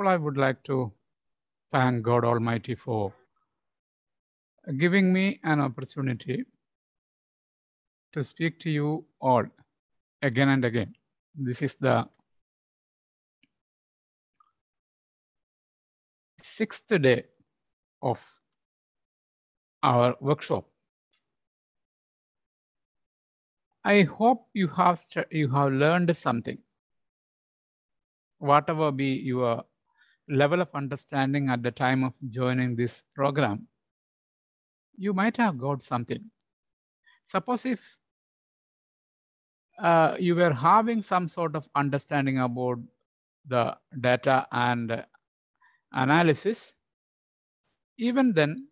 I would like to thank God Almighty for giving me an opportunity to speak to you all again and again. This is the sixth day of our workshop. I hope you have you have learned something. Whatever be your level of understanding at the time of joining this program, you might have got something. Suppose if uh, you were having some sort of understanding about the data and analysis, even then,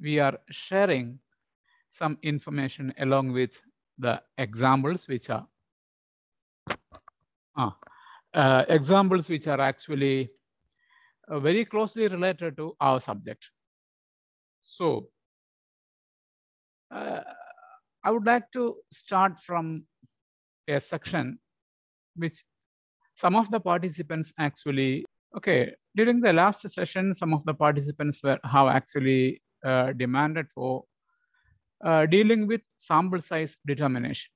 we are sharing some information along with the examples which are uh, uh, examples which are actually uh, very closely related to our subject. So uh, I would like to start from a section which some of the participants actually, okay, during the last session, some of the participants were have actually uh, demanded for uh, dealing with sample size determination.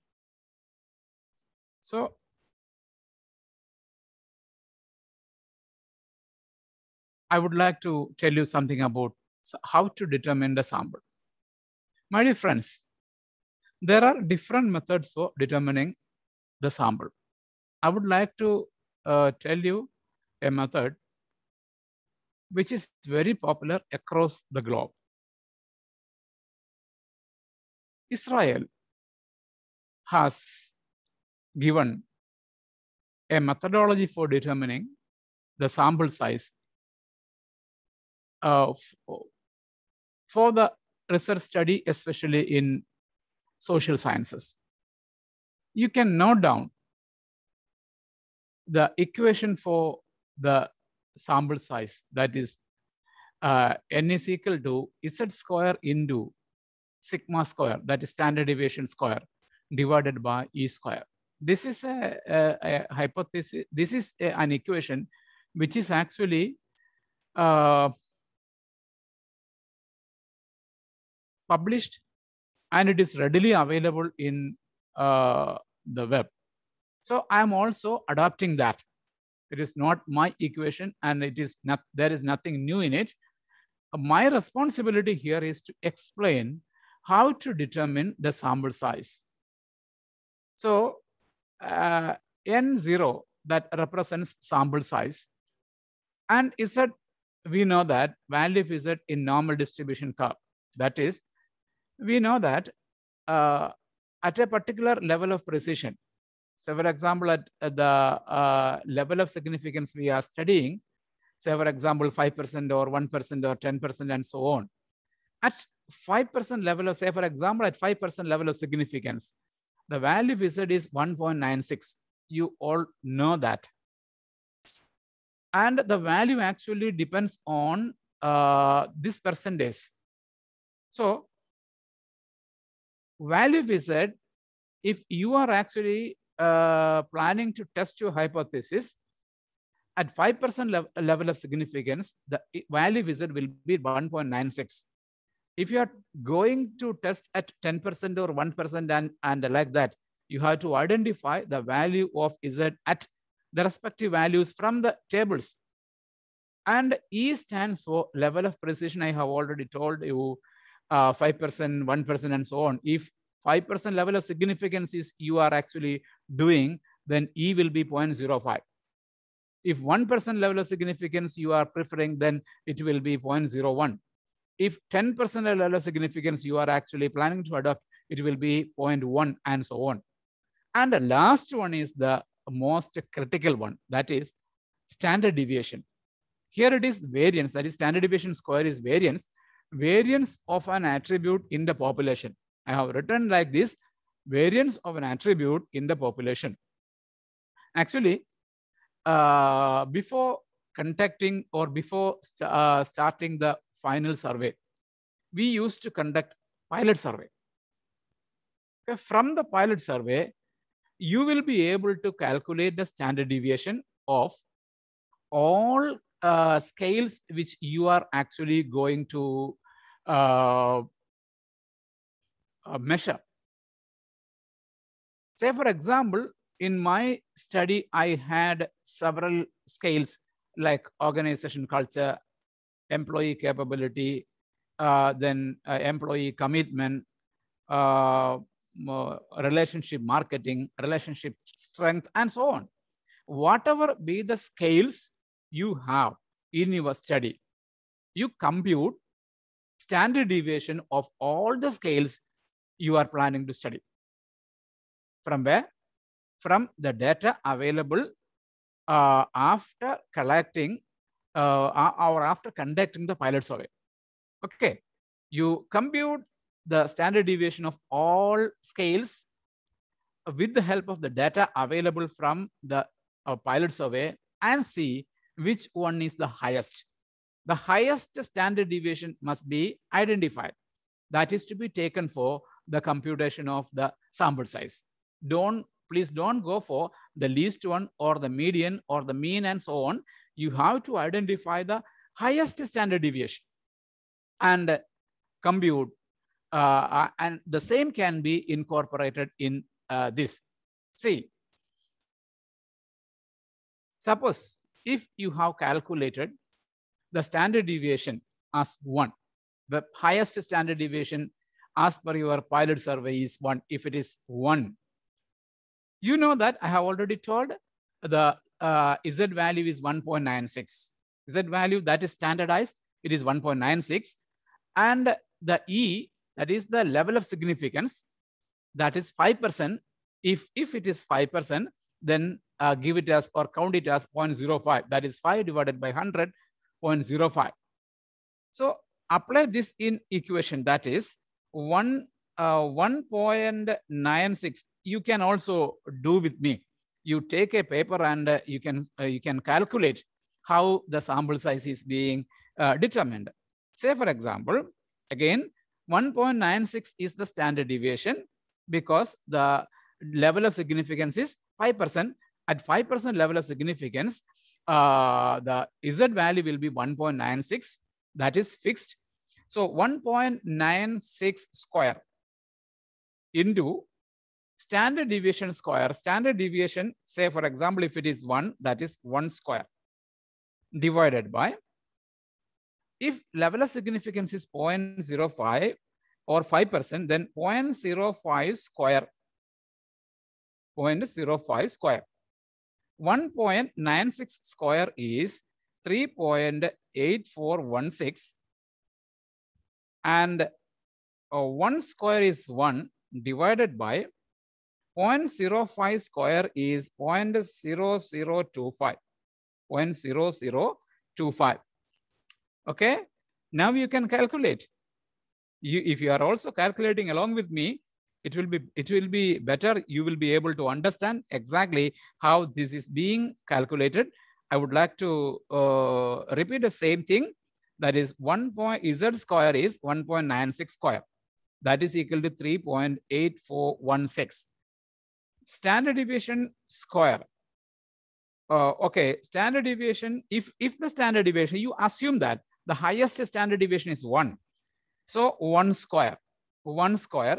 So I would like to tell you something about how to determine the sample. My dear friends, there are different methods for determining the sample. I would like to uh, tell you a method which is very popular across the globe. Israel has given a methodology for determining the sample size uh, for the research study, especially in social sciences. You can note down the equation for the sample size, that is uh, n is equal to z square into sigma square, that is standard deviation square, divided by e square. This is a, a, a hypothesis, this is a, an equation which is actually uh, published and it is readily available in uh, the web. So I am also adopting that. It is not my equation and it is not, there is nothing new in it. My responsibility here is to explain how to determine the sample size. So uh, N0 that represents sample size and Z, we know that value of Z in normal distribution curve. That is we know that uh, at a particular level of precision, so for example, at, the uh, level of significance we are studying, say for example, 5% or 1% or 10% and so on. At 5% level of, say for example, at 5% level of significance, the value we said is 1.96. You all know that. And the value actually depends on uh, this percentage. So value visit, if you are actually uh, planning to test your hypothesis at 5% le level of significance, the value visit will be 1.96. If you are going to test at 10% or 1% and, and like that, you have to identify the value of Z at the respective values from the tables. And E stands for level of precision. I have already told you uh, five percent, one percent, and so on. If five percent level of significance is you are actually doing, then E will be 0.05. If one percent level of significance you are preferring, then it will be 0.01. If 10% level of significance you are actually planning to adopt, it will be 0.1 and so on. And the last one is the most critical one, that is standard deviation. Here it is variance, that is standard deviation square is variance variance of an attribute in the population. I have written like this, variance of an attribute in the population. Actually, uh, before contacting or before st uh, starting the final survey, we used to conduct pilot survey. Okay, from the pilot survey, you will be able to calculate the standard deviation of all uh, scales which you are actually going to uh, measure. Say, for example, in my study, I had several scales like organization culture, employee capability, uh, then uh, employee commitment, uh, uh relationship marketing, relationship strength, and so on. Whatever be the scales you have in your study, you compute standard deviation of all the scales you are planning to study. From where? From the data available uh, after collecting uh, or after conducting the pilot survey. Okay, you compute the standard deviation of all scales with the help of the data available from the uh, pilot survey and see which one is the highest the highest standard deviation must be identified. That is to be taken for the computation of the sample size. Don't please don't go for the least one or the median or the mean and so on. You have to identify the highest standard deviation and compute. Uh, uh and the same can be incorporated in uh, this. See, suppose if you have calculated the standard deviation as 1. The highest standard deviation as per your pilot survey is 1 if it is 1. You know that I have already told the uh, Z value is 1.96. Z value that is standardized, it is 1.96. And the E, that is the level of significance, that is 5%. If, if it is 5%, then uh, give it as or count it as 0.05. That is 5 divided by 100 0.05. So apply this in equation that is 1 uh, 1.96 you can also do with me you take a paper and uh, you can uh, you can calculate how the sample size is being uh, determined say for example again 1.96 is the standard deviation because the level of significance is 5% at 5% level of significance uh, the Z value will be 1.96. That is fixed. So 1.96 square into standard deviation square. Standard deviation, say for example, if it is 1, that is 1 square divided by. If level of significance is 0.05 or 5%, then 0.05 square. 0.05 square. 1.96 square is 3.8416 and uh, 1 square is 1 divided by 0.05 square is 0.0025. 0.0025. Okay. Now you can calculate. You, if you are also calculating along with me, it will be it will be better you will be able to understand exactly how this is being calculated i would like to uh, repeat the same thing that is 1 point z square is 1.96 square that is equal to 3.8416 standard deviation square uh, okay standard deviation if if the standard deviation you assume that the highest standard deviation is 1 so 1 square 1 square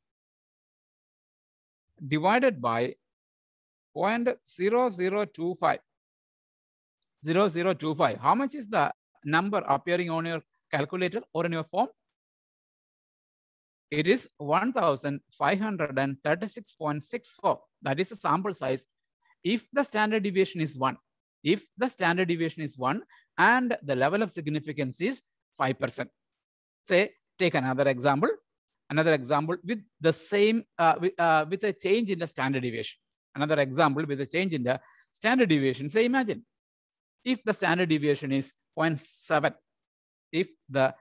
divided by 0.0025. 0025. How much is the number appearing on your calculator or in your form? It is 1536.64. That is the sample size. If the standard deviation is 1, if the standard deviation is 1 and the level of significance is 5%. Say, take another example. Another example with the same, uh, with, uh, with a change in the standard deviation. Another example with a change in the standard deviation. Say imagine if the standard deviation is 0.7, if the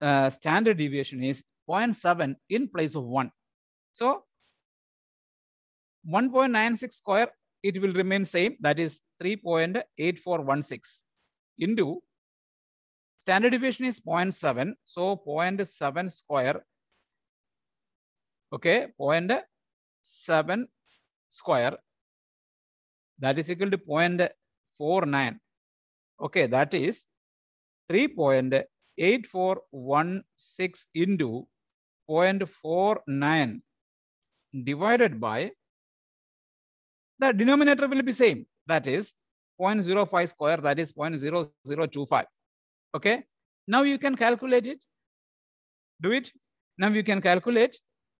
uh, standard deviation is 0.7 in place of 1. So 1.96 square, it will remain same. That is 3.8416 into standard deviation is 0.7. So 0.7 square okay point seven square that is equal to point four nine. okay that is 3.8416 into point four nine divided by the denominator will be same that is 0.05 square that is 0.0025 okay now you can calculate it do it now you can calculate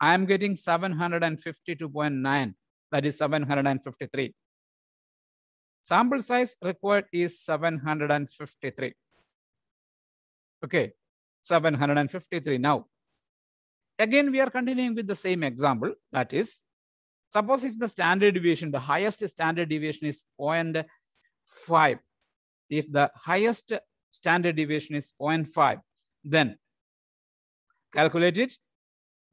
I'm getting 752.9, that is 753. Sample size required is 753. Okay, 753 now. Again, we are continuing with the same example. That is, suppose if the standard deviation, the highest standard deviation is 0.5. If the highest standard deviation is 0.5, then calculate it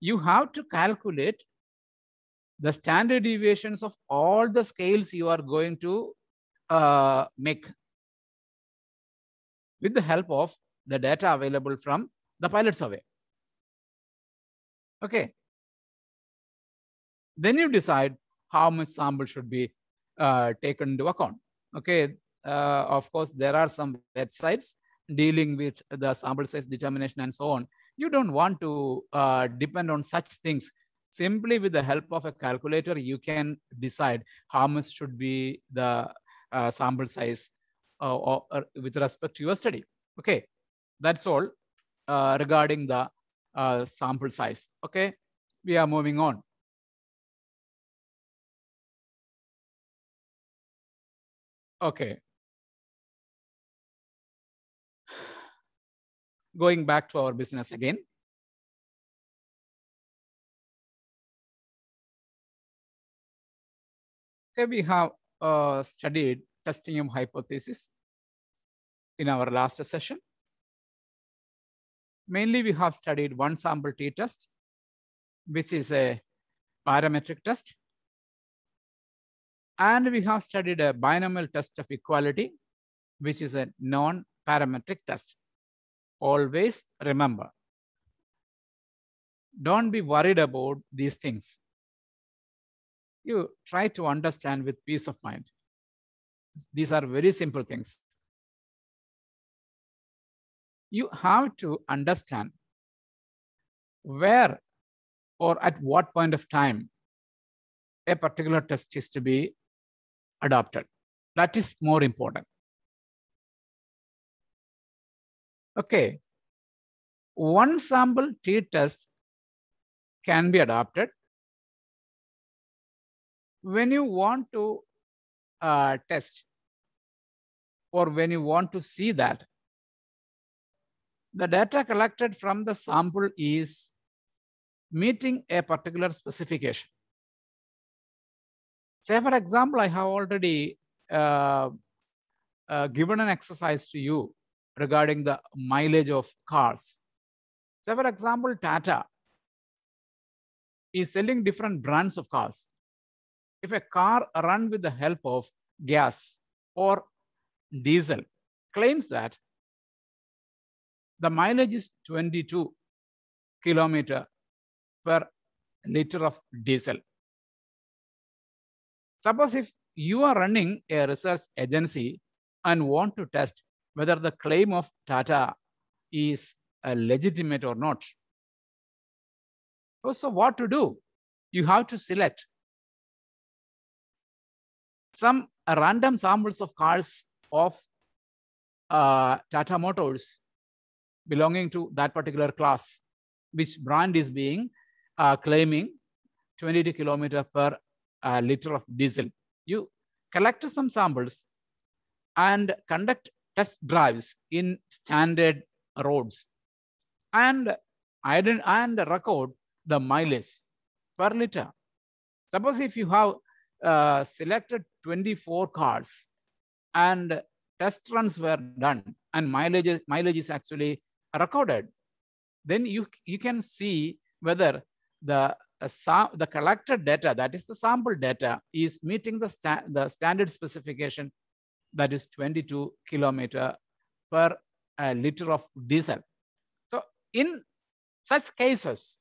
you have to calculate the standard deviations of all the scales you are going to uh, make with the help of the data available from the pilot survey. Okay. Then you decide how much sample should be uh, taken into account. Okay. Uh, of course, there are some websites dealing with the sample size determination and so on you don't want to uh, depend on such things simply with the help of a calculator you can decide how much should be the uh, sample size uh, or, or, uh, with respect to your study okay that's all uh, regarding the uh, sample size okay we are moving on okay going back to our business again. we have uh, studied of hypothesis in our last session. Mainly we have studied one sample t-test, which is a parametric test. And we have studied a binomial test of equality, which is a non-parametric test always remember. Don't be worried about these things. You try to understand with peace of mind. These are very simple things. You have to understand where or at what point of time a particular test is to be adopted. That is more important. Okay, one sample t-test can be adopted. When you want to uh, test or when you want to see that, the data collected from the sample is meeting a particular specification. Say for example, I have already uh, uh, given an exercise to you regarding the mileage of cars. So for example, Tata is selling different brands of cars. If a car run with the help of gas or diesel claims that the mileage is 22 kilometer per liter of diesel. Suppose if you are running a research agency and want to test whether the claim of Tata is uh, legitimate or not. So what to do? You have to select some random samples of cars of uh, Tata Motors belonging to that particular class, which brand is being uh, claiming 20 kilometer per uh, liter of diesel. You collect some samples and conduct test drives in standard roads and I didn't and record the mileage per liter. Suppose if you have uh, selected 24 cars and test runs were done and mileage is, mileage is actually recorded, then you, you can see whether the uh, the collected data, that is the sample data, is meeting the, sta the standard specification that is 22 kilometer per uh, liter of diesel. So in such cases,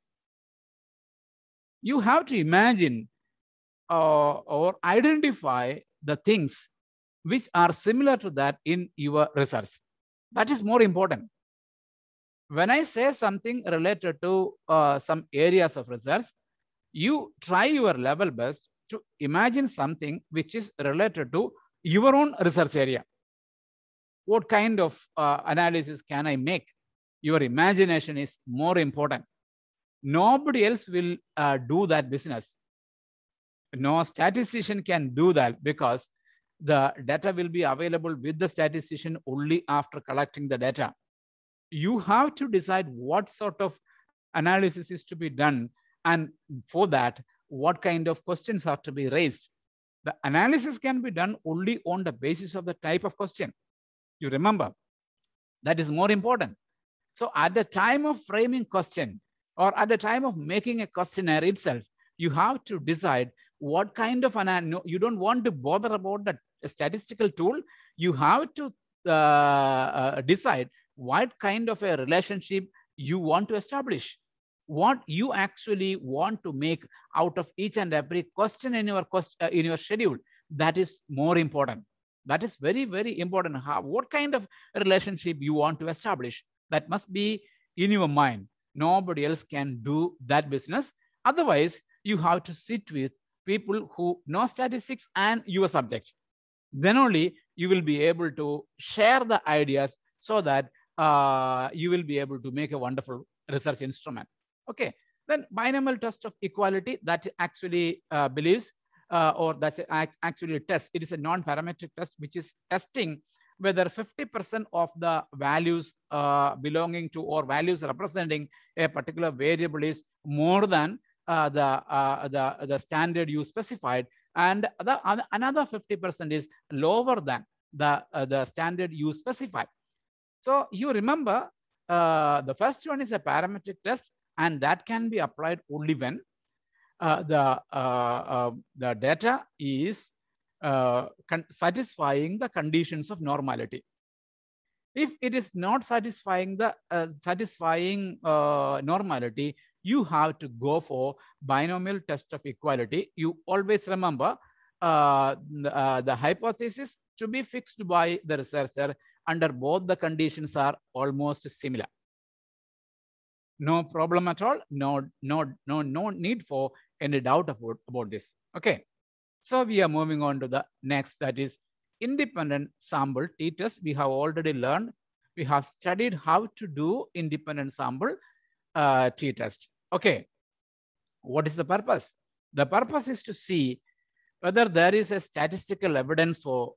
you have to imagine uh, or identify the things which are similar to that in your research. That is more important. When I say something related to uh, some areas of research, you try your level best to imagine something which is related to your own research area. What kind of uh, analysis can I make? Your imagination is more important. Nobody else will uh, do that business. No statistician can do that because the data will be available with the statistician only after collecting the data. You have to decide what sort of analysis is to be done and for that, what kind of questions have to be raised the analysis can be done only on the basis of the type of question. You remember, that is more important. So at the time of framing question or at the time of making a questionnaire itself, you have to decide what kind of an, you don't want to bother about the statistical tool. You have to uh, uh, decide what kind of a relationship you want to establish what you actually want to make out of each and every question in your quest, uh, in your schedule that is more important that is very very important how what kind of relationship you want to establish that must be in your mind nobody else can do that business otherwise you have to sit with people who know statistics and your subject then only you will be able to share the ideas so that uh, you will be able to make a wonderful research instrument Okay, then binomial test of equality that actually uh, believes uh, or that's actually a test. It is a non-parametric test which is testing whether 50% of the values uh, belonging to or values representing a particular variable is more than uh, the, uh, the, the standard you specified. And the, another 50% is lower than the, uh, the standard you specified. So you remember uh, the first one is a parametric test and that can be applied only when uh, the, uh, uh, the data is uh, satisfying the conditions of normality. If it is not satisfying the uh, satisfying uh, normality, you have to go for binomial test of equality. You always remember the, the hypothesis to be fixed by the researcher under both the conditions are almost similar. No problem at all. No, no, no, no need for any doubt about, about this. Okay. So we are moving on to the next, that is independent sample t-test. We have already learned, we have studied how to do independent sample uh, t-test. Okay, what is the purpose? The purpose is to see whether there is a statistical evidence for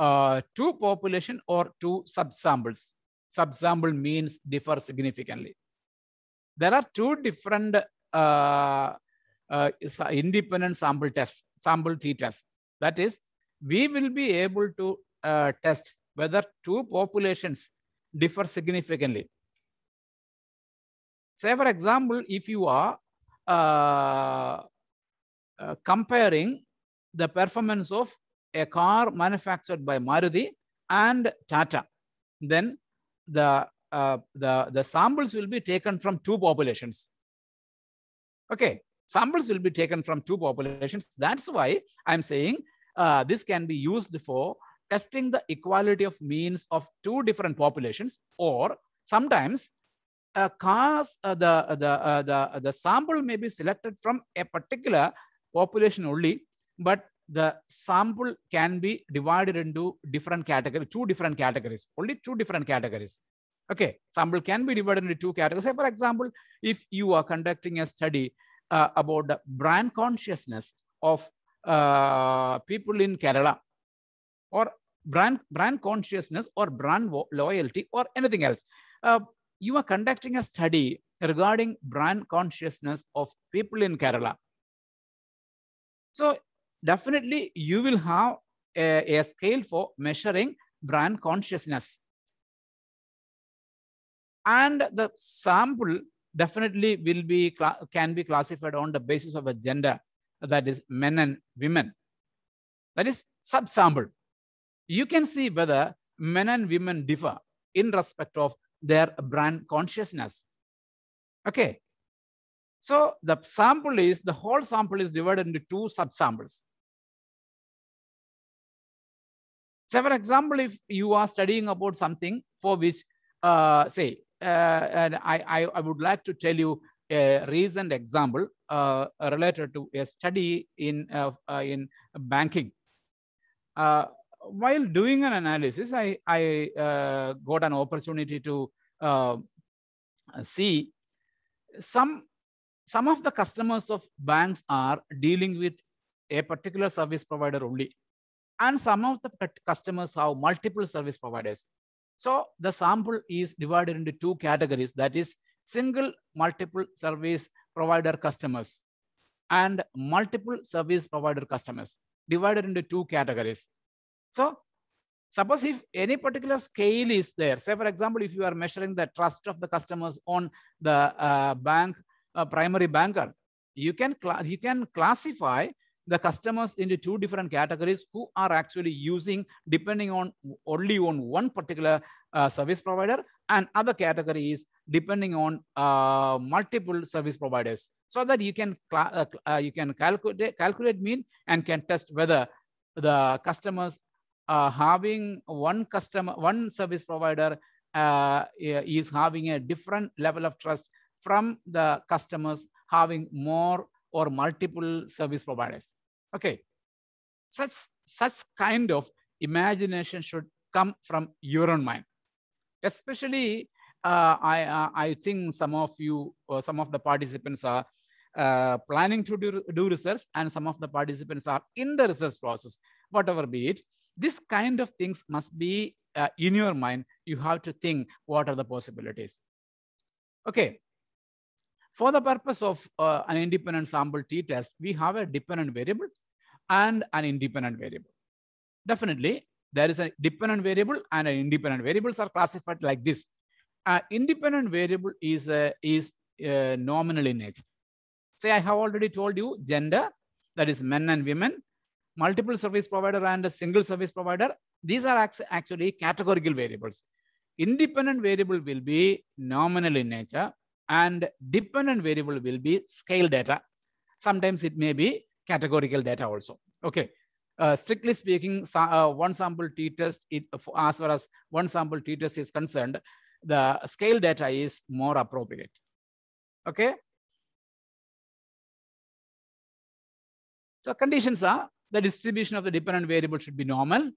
uh, two population or two subsamples subsample means differ significantly. There are two different uh, uh, independent sample tests, sample t tests. That is, we will be able to uh, test whether two populations differ significantly. Say, for example, if you are uh, uh, comparing the performance of a car manufactured by Maruti and Tata, then the, uh, the, the samples will be taken from two populations. Okay, samples will be taken from two populations. That's why I'm saying uh, this can be used for testing the equality of means of two different populations or sometimes uh, cause uh, the, uh, the, uh, the, the sample may be selected from a particular population only, but the sample can be divided into different categories, two different categories, only two different categories. Okay, sample can be divided into two categories. Say, for example, if you are conducting a study uh, about the brand consciousness of uh, people in Kerala or brand, brand consciousness or brand loyalty or anything else, uh, you are conducting a study regarding brand consciousness of people in Kerala. So definitely you will have a, a scale for measuring brand consciousness. And the sample definitely will be can be classified on the basis of a gender, that is men and women. That is subsample. You can see whether men and women differ in respect of their brand consciousness. Okay. So the sample is, the whole sample is divided into two subsamples. So for example, if you are studying about something for which, uh, say, uh, and I, I, I would like to tell you a recent example uh, related to a study in, uh, uh, in banking. Uh, while doing an analysis, I, I uh, got an opportunity to see some, some of the customers of banks are dealing with a particular service provider only. And some of the customers have multiple service providers. So the sample is divided into two categories, that is single multiple service provider customers and multiple service provider customers divided into two categories. So suppose if any particular scale is there, say for example, if you are measuring the trust of the customers on the uh, bank, uh, primary banker, you can, you can classify the customers into two different categories who are actually using depending on only on one particular uh, service provider and other category is depending on uh, multiple service providers so that you can uh, uh, you can calculate calculate mean and can test whether the customers uh, having one customer one service provider uh, is having a different level of trust from the customers having more or multiple service providers. Okay, such, such kind of imagination should come from your own mind. Especially, uh, I, uh, I think some of you, or uh, some of the participants are uh, planning to do, do research and some of the participants are in the research process, whatever be it. This kind of things must be uh, in your mind. You have to think what are the possibilities. Okay, for the purpose of uh, an independent sample t-test, we have a dependent variable and an independent variable. Definitely, there is a dependent variable and an independent variables are classified like this. Uh, independent variable is, uh, is uh, nominal in nature. Say I have already told you gender, that is men and women, multiple service provider and a single service provider. These are actually categorical variables. Independent variable will be nominal in nature. And dependent variable will be scale data. Sometimes it may be categorical data also. Okay. Uh, strictly speaking, so, uh, one sample t-test, as far as one sample t-test is concerned, the scale data is more appropriate. Okay. So conditions are the distribution of the dependent variable should be normal.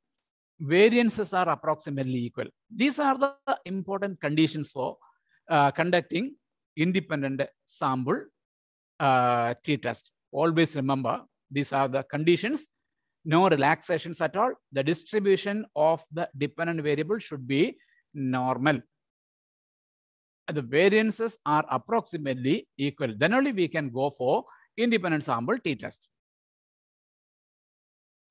Variances are approximately equal. These are the important conditions for uh, conducting independent sample uh, t-test. Always remember, these are the conditions. No relaxations at all. The distribution of the dependent variable should be normal. The variances are approximately equal. Then only we can go for independent sample t-test.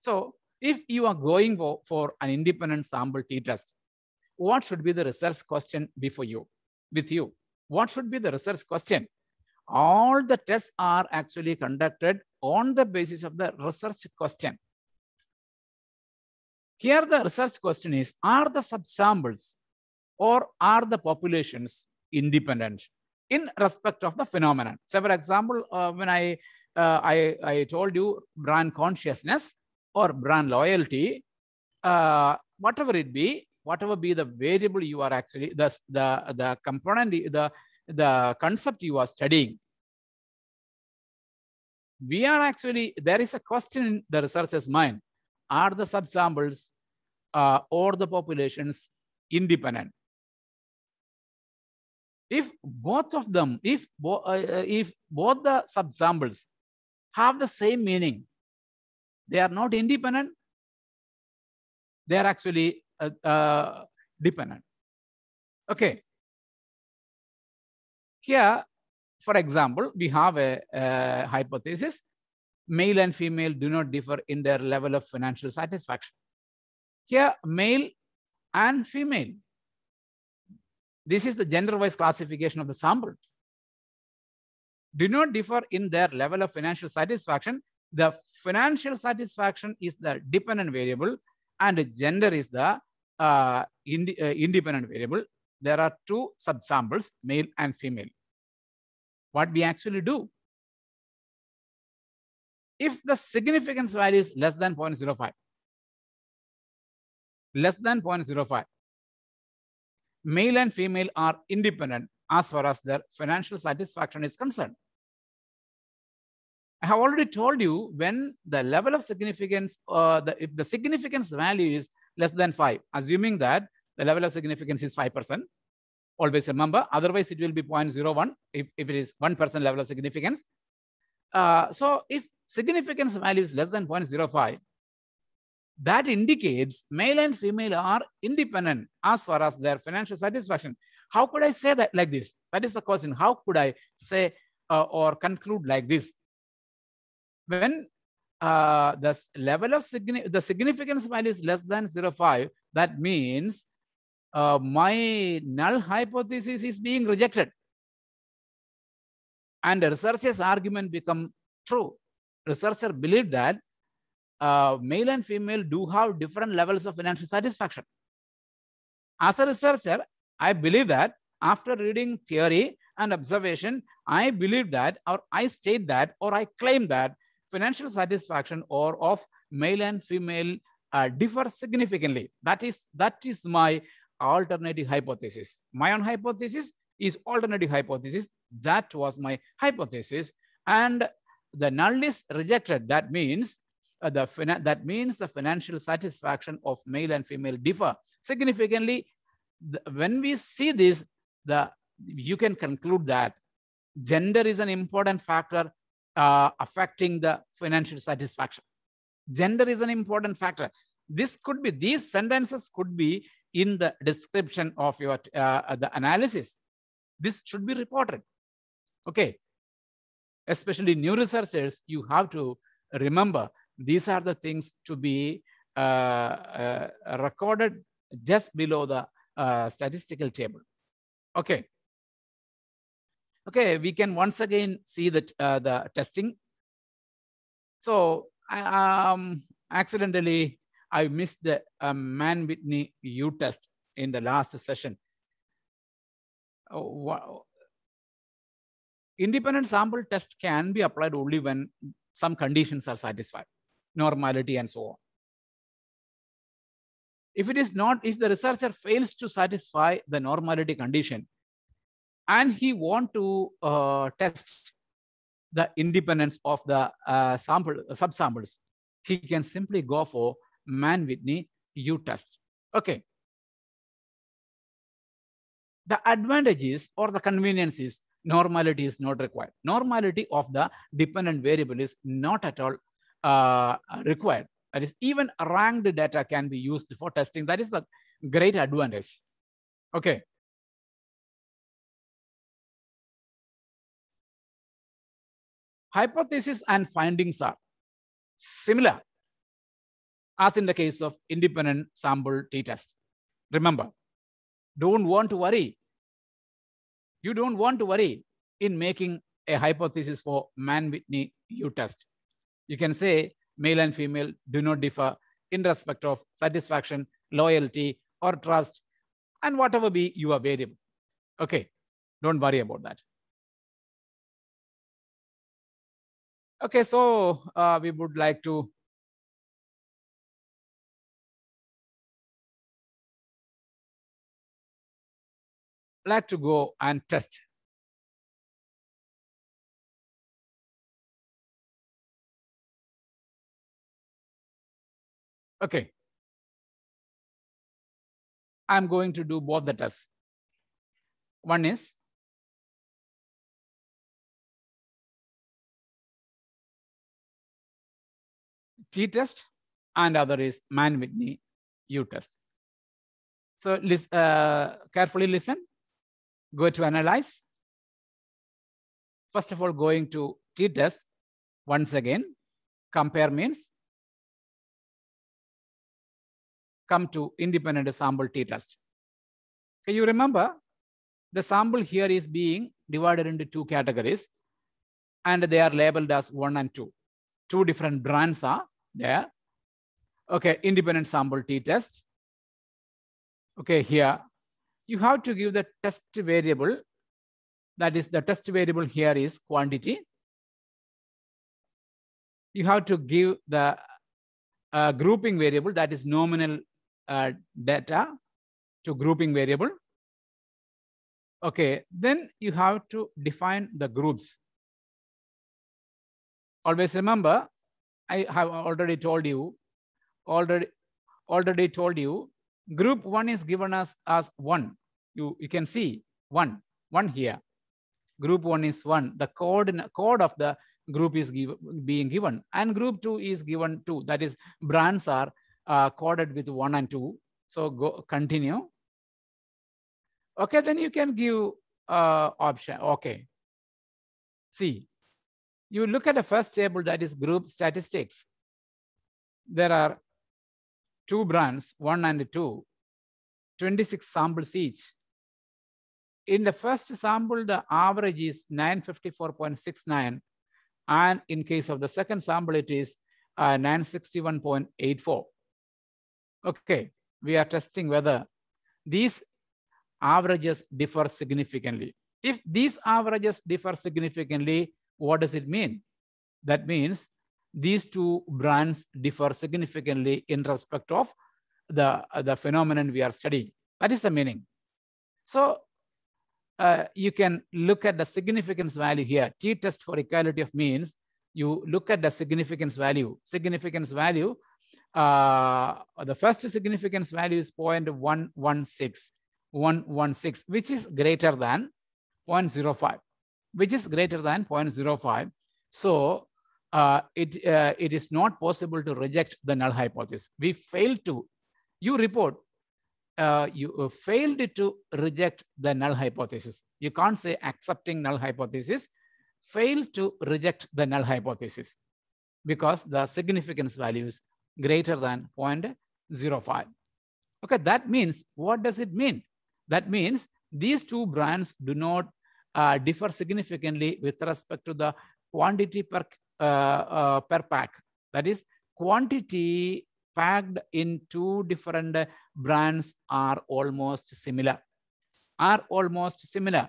So if you are going for, for an independent sample t-test, what should be the research question before you, with you? what should be the research question? All the tests are actually conducted on the basis of the research question. Here the research question is, are the subsamples or are the populations independent in respect of the phenomenon? So for example, uh, when I, uh, I, I told you brand consciousness or brand loyalty, uh, whatever it be, whatever be the variable you are actually, the, the, the component, the, the concept you are studying, we are actually, there is a question in the researcher's mind. Are the subsamples uh, or the populations independent? If both of them, if, bo uh, uh if both the subsamples have the same meaning, they are not independent, they are actually uh, uh, dependent. Okay. Here, for example, we have a, a hypothesis, male and female do not differ in their level of financial satisfaction. Here, male and female. This is the gender-wise classification of the sample. Do not differ in their level of financial satisfaction. The financial satisfaction is the dependent variable and gender is the uh, in the, uh, independent variable, there are two subsamples, male and female. What we actually do? If the significance value is less than 0.05, less than 0.05, male and female are independent as far as their financial satisfaction is concerned. I have already told you when the level of significance, uh, the, if the significance value is less than 5, assuming that the level of significance is 5%. Always remember, otherwise it will be 0.01 if, if it is 1% level of significance. Uh, so if significance value is less than 0.05, that indicates male and female are independent as far as their financial satisfaction. How could I say that like this? That is the question. How could I say uh, or conclude like this? When uh, the level of signi the significance value is less than 0.5, that means uh, my null hypothesis is being rejected. And the researcher's argument become true. Researcher believed that uh, male and female do have different levels of financial satisfaction. As a researcher, I believe that after reading theory and observation, I believe that or I state that or I claim that financial satisfaction or of male and female uh, differ significantly. That is, that is my alternative hypothesis. My own hypothesis is alternative hypothesis. That was my hypothesis. And the null is rejected. That means uh, the that means the financial satisfaction of male and female differ significantly. The, when we see this, the you can conclude that gender is an important factor uh, affecting the financial satisfaction. Gender is an important factor. This could be, these sentences could be in the description of your uh, the analysis. This should be reported. Okay. Especially new researchers, you have to remember these are the things to be uh, uh recorded just below the uh, statistical table. Okay. Okay, we can once again see the, uh, the testing. So um, accidentally, I missed the uh, um, Man Whitney U test in the last session. Oh, wow. Independent sample test can be applied only when some conditions are satisfied, normality and so on. If it is not, if the researcher fails to satisfy the normality condition, and he want to uh, test the independence of the uh, sample subsamples. He can simply go for Mann Whitney U test. Okay. The advantages or the conveniences normality is not required. Normality of the dependent variable is not at all uh, required. That is, even ranked data can be used for testing. That is a great advantage. Okay. hypothesis and findings are similar as in the case of independent sample t-test. Remember, don't want to worry. You don't want to worry in making a hypothesis for Mann-Whitney U-test. You can say male and female do not differ in respect of satisfaction, loyalty, or trust, and whatever be your variable. Okay, don't worry about that. Okay, so uh, we would like to like to go and test. Okay. I'm going to do both the tests. One is t-test and other is Mann-Whitney u-test. So uh, carefully listen, go to analyze. First of all, going to t-test, once again, compare means come to independent sample t-test. Okay, you remember the sample here is being divided into two categories and they are labeled as one and two. Two different brands are there. Okay, independent sample t test. Okay, here you have to give the test variable. That is the test variable here is quantity. You have to give the uh, grouping variable that is nominal uh, data to grouping variable. Okay, then you have to define the groups. Always remember I have already told you, already, already told you, group one is given us as one. You, you can see one, one here. Group one is one. The code, code of the group is give, being given and group two is given two. That is brands are uh, coded with one and two. So go continue. Okay, then you can give uh, option. Okay. See, you look at the first table that is group statistics. There are two brands, one and two, 26 samples each. In the first sample, the average is 954.69. And in case of the second sample, it is uh, 961.84. Okay, we are testing whether these averages differ significantly. If these averages differ significantly, what does it mean? That means these two brands differ significantly in respect of the, uh, the phenomenon we are studying. That is the meaning. So uh, you can look at the significance value here. T-test for equality of means, you look at the significance value. Significance value, uh, the first significance value is 0.116, 116, which is greater than 0.05 which is greater than 0.05. So uh, it, uh, it is not possible to reject the null hypothesis. We failed to, you report, uh, you uh, failed to reject the null hypothesis. You can't say accepting null hypothesis, fail to reject the null hypothesis because the significance value is greater than 0.05. Okay, that means, what does it mean? That means these two brands do not uh, differ significantly with respect to the quantity per, uh, uh, per pack. That is, quantity packed in two different brands are almost similar, are almost similar.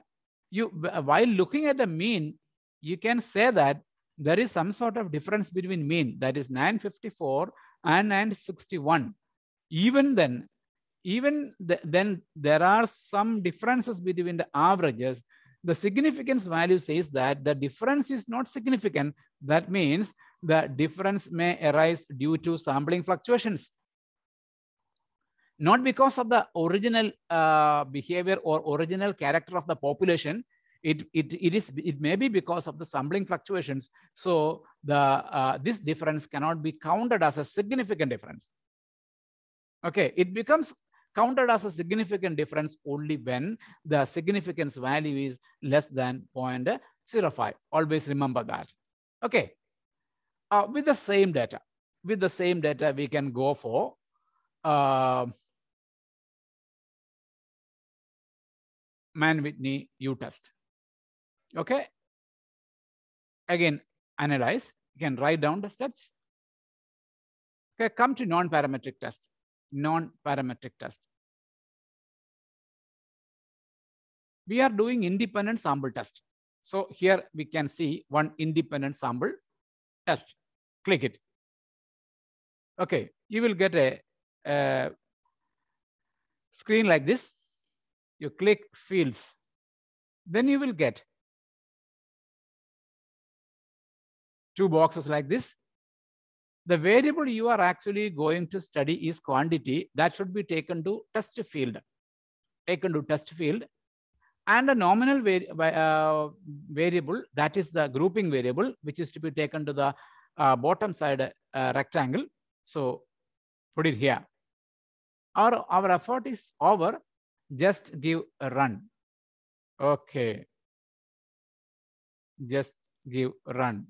You, while looking at the mean, you can say that there is some sort of difference between mean, that is 954 and 961. Even then, even th then there are some differences between the averages the significance value says that the difference is not significant. That means the difference may arise due to sampling fluctuations. Not because of the original uh, behavior or original character of the population, it, it, it, is, it may be because of the sampling fluctuations. So the, uh, this difference cannot be counted as a significant difference. Okay, it becomes counted as a significant difference only when the significance value is less than 0.05. Always remember that. Okay. Uh, with the same data, with the same data, we can go for uh, Mann-Whitney U-test. Okay. Again, analyze. You can write down the steps. Okay, come to non-parametric test. Non-parametric test. we are doing independent sample test. So here we can see one independent sample test. Click it. Okay, you will get a, a screen like this. You click fields. Then you will get two boxes like this. The variable you are actually going to study is quantity that should be taken to test field. Taken to test field and a nominal vari uh, variable, that is the grouping variable, which is to be taken to the uh, bottom side uh, rectangle. So put it here. Our, our effort is over, just give a run. Okay. Just give run.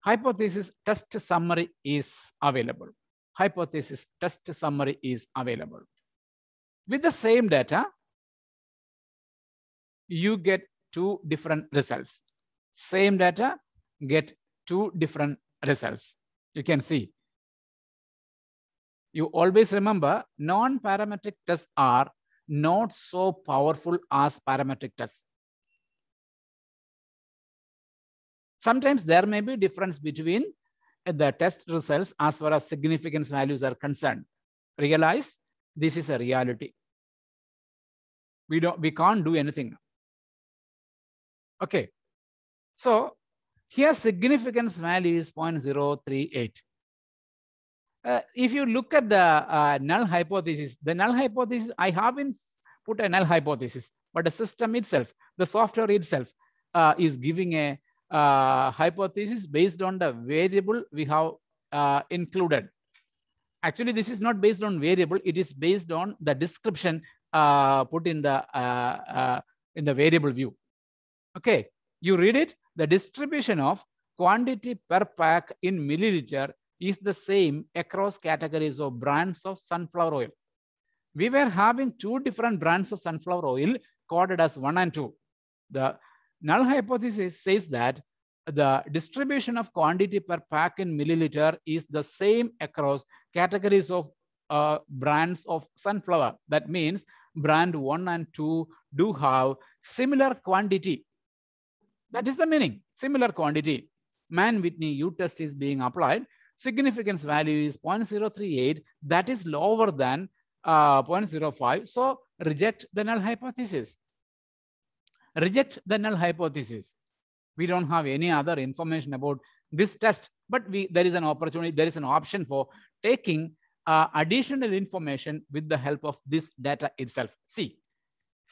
Hypothesis test summary is available. Hypothesis test summary is available. With the same data, you get two different results. Same data, get two different results. You can see. You always remember non-parametric tests are not so powerful as parametric tests. Sometimes there may be difference between the test results as far as significance values are concerned. Realize this is a reality. We, don't, we can't do anything. Okay. So here significance value is 0.038. Uh, if you look at the uh, null hypothesis, the null hypothesis, I haven't put a null hypothesis, but the system itself, the software itself uh, is giving a uh, hypothesis based on the variable we have uh, included actually this is not based on variable it is based on the description uh, put in the uh, uh, in the variable view okay you read it the distribution of quantity per pack in milliliter is the same across categories of brands of sunflower oil we were having two different brands of sunflower oil coded as one and two the null hypothesis says that the distribution of quantity per pack in milliliter is the same across categories of uh, brands of sunflower. That means brand one and two do have similar quantity. That is the meaning, similar quantity. Man Whitney U test is being applied. Significance value is 0.038. That is lower than uh, 0.05. So reject the null hypothesis. Reject the null hypothesis we don't have any other information about this test but we there is an opportunity there is an option for taking uh, additional information with the help of this data itself see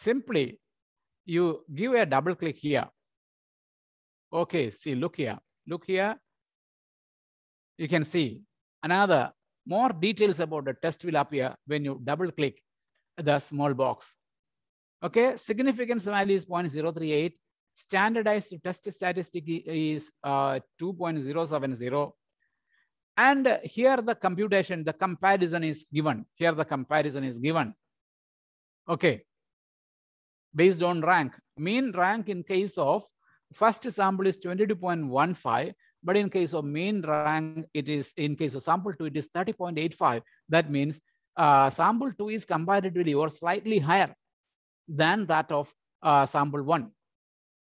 simply you give a double click here okay see look here look here you can see another more details about the test will appear when you double click the small box okay significance value is 0.038 standardized test statistic is uh, 2.070. And here the computation, the comparison is given. Here the comparison is given. Okay. Based on rank. Mean rank in case of first sample is 22.15, but in case of mean rank, it is in case of sample two, it is 30.85. That means uh, sample two is comparatively or slightly higher than that of uh, sample one.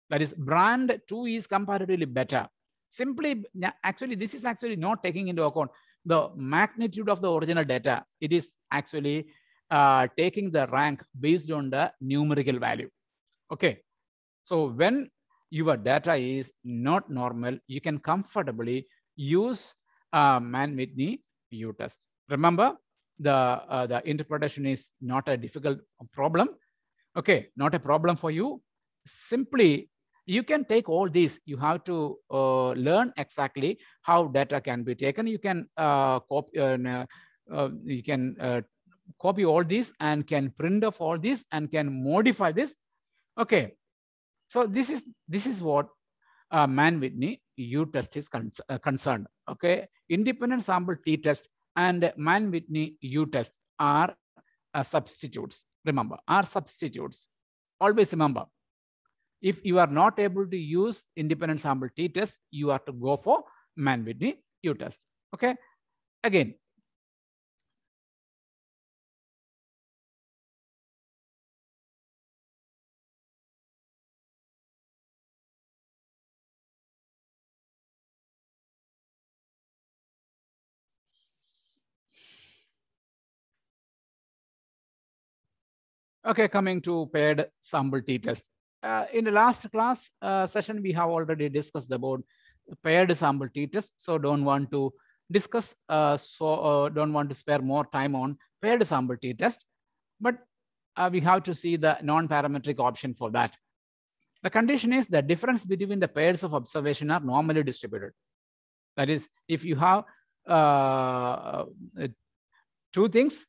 That is, brand 2 is comparatively better. Simply, actually, this is actually not taking into account the magnitude of the original data. It is actually uh, taking the rank based on the numerical value. Okay. So when your data is not normal, you can comfortably use uh, Man-Whitney U test. Remember, the, uh, the interpretation is not a difficult problem. Okay, not a problem for you. Simply you can take all these you have to uh, learn exactly how data can be taken you can uh, copy uh, uh you can uh, copy all these and can print off all this and can modify this okay so this is this is what uh, man whitney u test is con uh, concerned okay independent sample t test and man whitney u test are substitutes remember are substitutes always remember if you are not able to use independent sample t test, you have to go for man Whitney u test. Okay. Again, Okay, coming to paired sample t-test uh, in the last class uh, session, we have already discussed about paired sample t-test. So don't want to discuss, uh, so uh, don't want to spare more time on paired sample t-test, but uh, we have to see the non-parametric option for that. The condition is the difference between the pairs of observation are normally distributed. That is, if you have uh, two things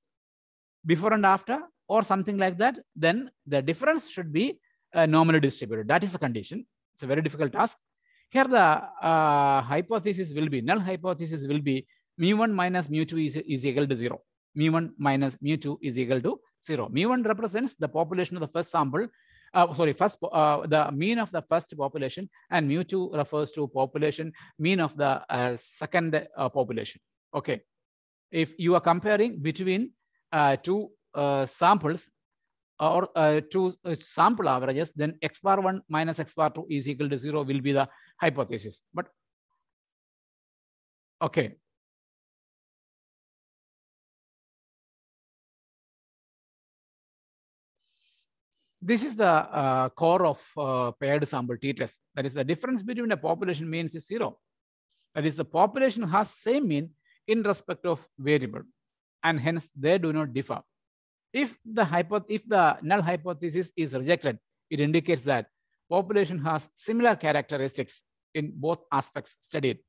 before and after or something like that, then the difference should be uh, normally distributed. That is the condition. It's a very difficult task. Here the uh, hypothesis will be, null hypothesis will be mu1 minus mu2 is, is equal to 0. Mu1 minus mu2 is equal to 0. Mu1 represents the population of the first sample, uh, sorry, first uh, the mean of the first population and mu2 refers to population mean of the uh, second uh, population. Okay. If you are comparing between uh, two uh, samples, or uh, two uh, sample averages, then x bar 1 minus x bar 2 is equal to 0 will be the hypothesis. But, okay. This is the uh, core of uh, paired sample t-test. That is the difference between a population means is 0. That is the population has same mean in respect of variable and hence they do not differ. If the, if the null hypothesis is rejected, it indicates that population has similar characteristics in both aspects studied.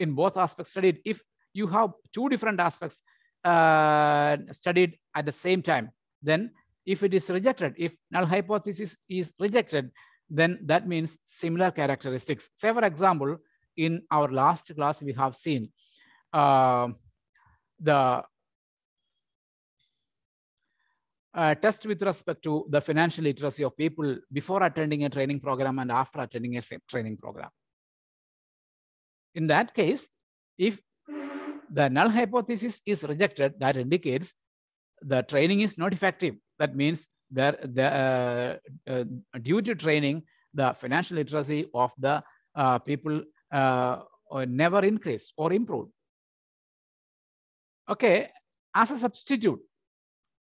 In both aspects studied, if you have two different aspects uh, studied at the same time, then if it is rejected, if null hypothesis is rejected, then that means similar characteristics. Say for example, in our last class, we have seen uh, the uh, test with respect to the financial literacy of people before attending a training program and after attending a training program. In that case, if the null hypothesis is rejected, that indicates the training is not effective. That means that the, uh, uh, due to training, the financial literacy of the uh, people uh, uh, never increased or improved. Okay, as a substitute,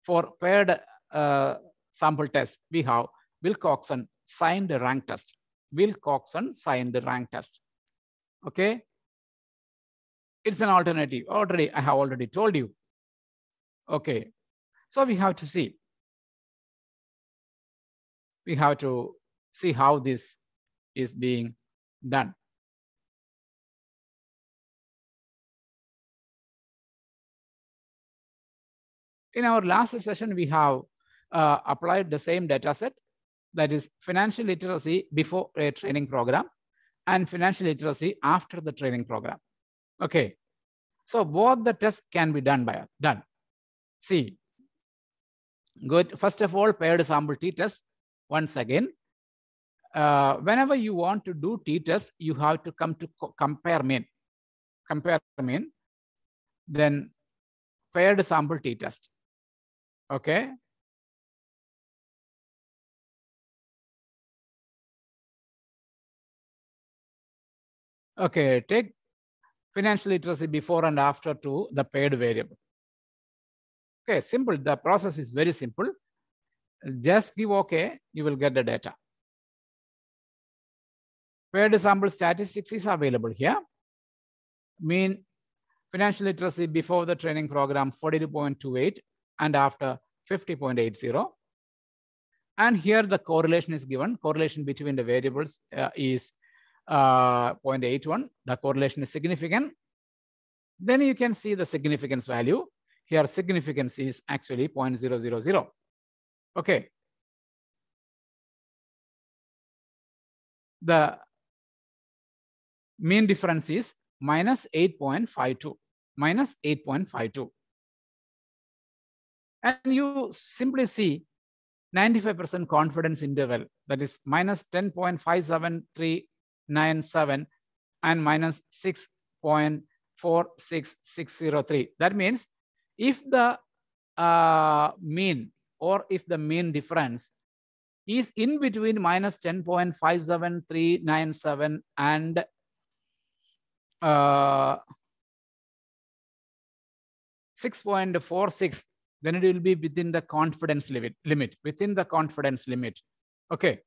for paired uh, sample test, we have Wilcoxon signed rank test. Wilcoxon signed rank test. Okay. It's an alternative. Already, I have already told you. Okay. So we have to see. We have to see how this is being done. In our last session, we have uh, applied the same data set, that is financial literacy before a training program and financial literacy after the training program. Okay, so both the tests can be done by us, done. See, good. First of all, paired sample t-test. Once again, uh, whenever you want to do t-test, you have to come to co compare mean, compare mean, then paired sample t-test. Okay. Okay, take financial literacy before and after to the paid variable. Okay, simple. The process is very simple. Just give OK, you will get the data. Paired sample statistics is available here. Mean financial literacy before the training program 42.28 and after 50.80. And here the correlation is given. Correlation between the variables uh, is uh, 0.81. The correlation is significant. Then you can see the significance value. Here significance is actually 0 0.000. Okay. The mean difference is minus 8.52, minus 8.52. And you simply see 95% confidence interval, that is minus 10.57397 and minus 6.46603. That means if the uh, mean or if the mean difference is in between minus 10.57397 and uh, 6.46 then it will be within the confidence limit, limit within the confidence limit. Okay.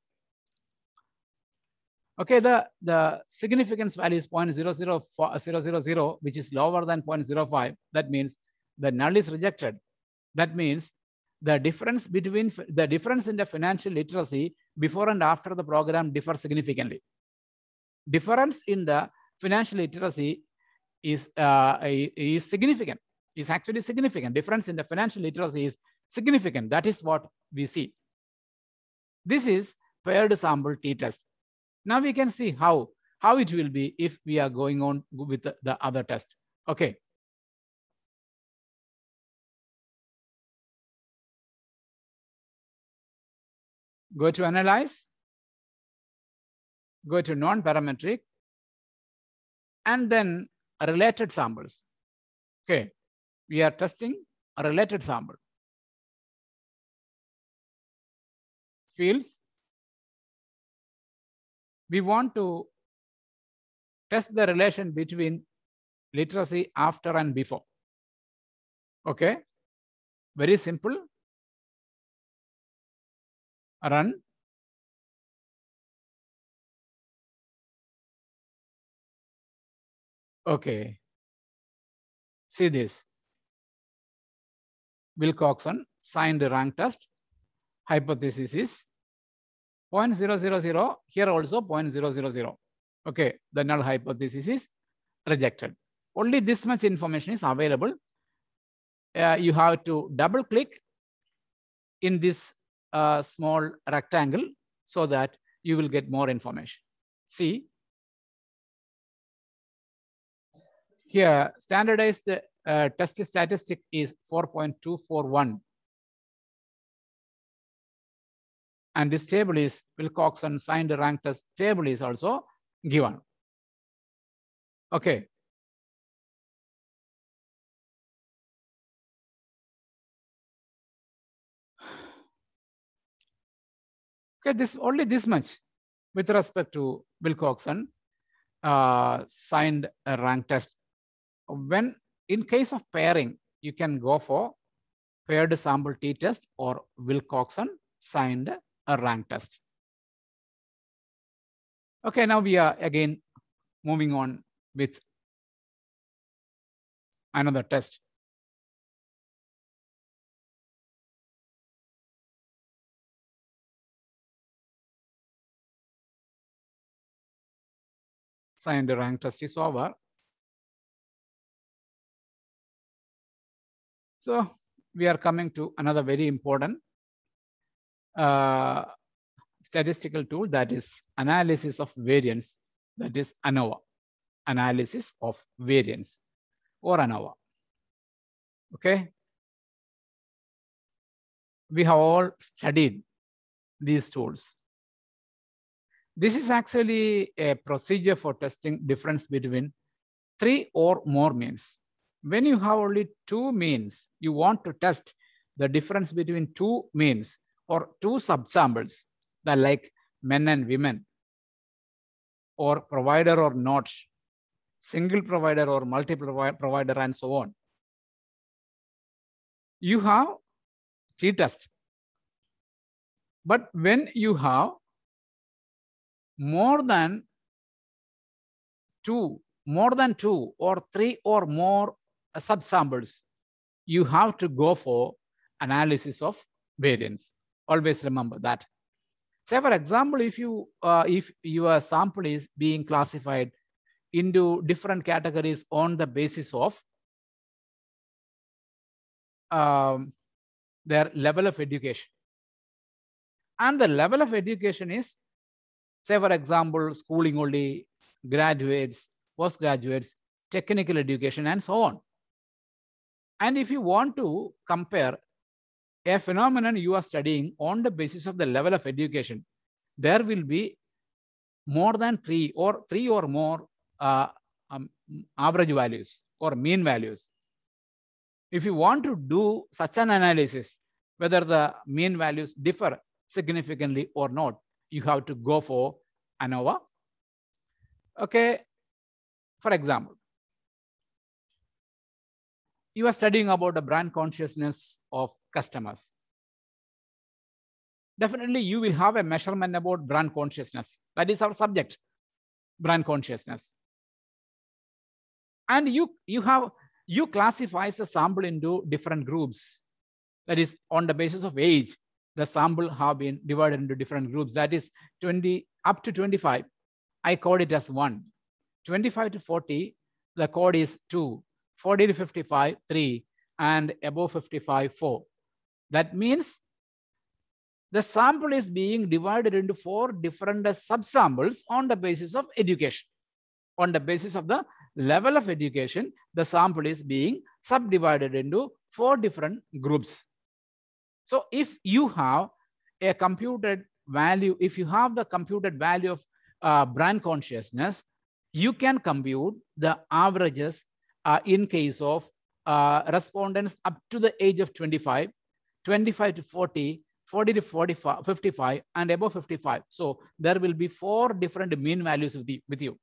Okay, the, the significance value is 0, 0.000, which is lower than 0.05. That means the null is rejected. That means the difference between the difference in the financial literacy before and after the program differs significantly. Difference in the financial literacy is, uh, is significant is actually significant. Difference in the financial literacy is significant. That is what we see. This is paired sample t-test. Now we can see how, how it will be if we are going on with the, other test. Okay. Go to analyze. Go to non-parametric. And then related samples. Okay we are testing a related sample. Fields. We want to test the relation between literacy after and before. Okay, very simple. Run. Okay. See this. Wilcoxon signed rank test hypothesis is 0.000, here also 0.000. Okay, the null hypothesis is rejected. Only this much information is available. Uh, you have to double click in this uh, small rectangle so that you will get more information. See, here standardized uh, test statistic is 4.241. And this table is Wilcoxon signed rank test table is also given. Okay. Okay, this only this much with respect to Wilcoxon uh, signed rank test. When in case of pairing, you can go for paired sample t-test or Wilcoxon signed a rank test. Okay, now we are again moving on with another test. Signed rank test is over. So we are coming to another very important uh, statistical tool that is analysis of variance, that is ANOVA, analysis of variance or ANOVA. Okay. We have all studied these tools. This is actually a procedure for testing difference between three or more means. When you have only two means, you want to test the difference between two means or two subsamples, that like men and women, or provider or not, single provider or multiple provider, and so on. You have t-test. But when you have more than two, more than two or three or more uh, subsamples, you have to go for analysis of variance. Always remember that. Say, for example, if, you, uh, if your sample is being classified into different categories on the basis of um, their level of education. And the level of education is, say, for example, schooling only, graduates, postgraduates, technical education, and so on. And if you want to compare a phenomenon you are studying on the basis of the level of education, there will be more than three or three or more uh, um, average values or mean values. If you want to do such an analysis, whether the mean values differ significantly or not, you have to go for ANOVA. Okay, for example, you are studying about the brand consciousness of customers. Definitely, you will have a measurement about brand consciousness. That is our subject, brand consciousness. And you, you have you classify the sample into different groups. That is on the basis of age, the sample have been divided into different groups. That is 20 up to 25. I code it as one. 25 to 40, the code is two. 40 to 55, 3, and above 55, 4. That means the sample is being divided into four different subsamples on the basis of education. On the basis of the level of education, the sample is being subdivided into four different groups. So if you have a computed value, if you have the computed value of uh, brand consciousness, you can compute the averages uh, in case of uh, respondents up to the age of 25, 25 to 40, 40 to 45, 55, and above 55. So there will be four different mean values with, with you.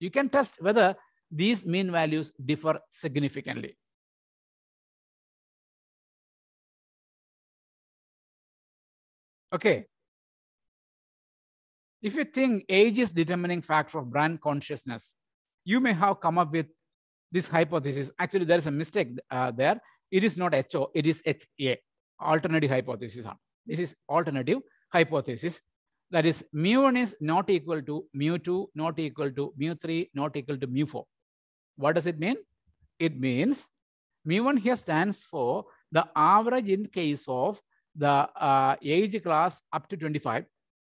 You can test whether these mean values differ significantly. Okay. If you think age is determining factor of brand consciousness, you may have come up with this hypothesis. Actually, there is a mistake uh, there. It is not HO, it is HA, alternative hypothesis. This is alternative hypothesis. That is, mu1 is not equal to mu2, not equal to mu3, not equal to mu4. What does it mean? It means mu1 here stands for the average in case of the uh, age class up to 25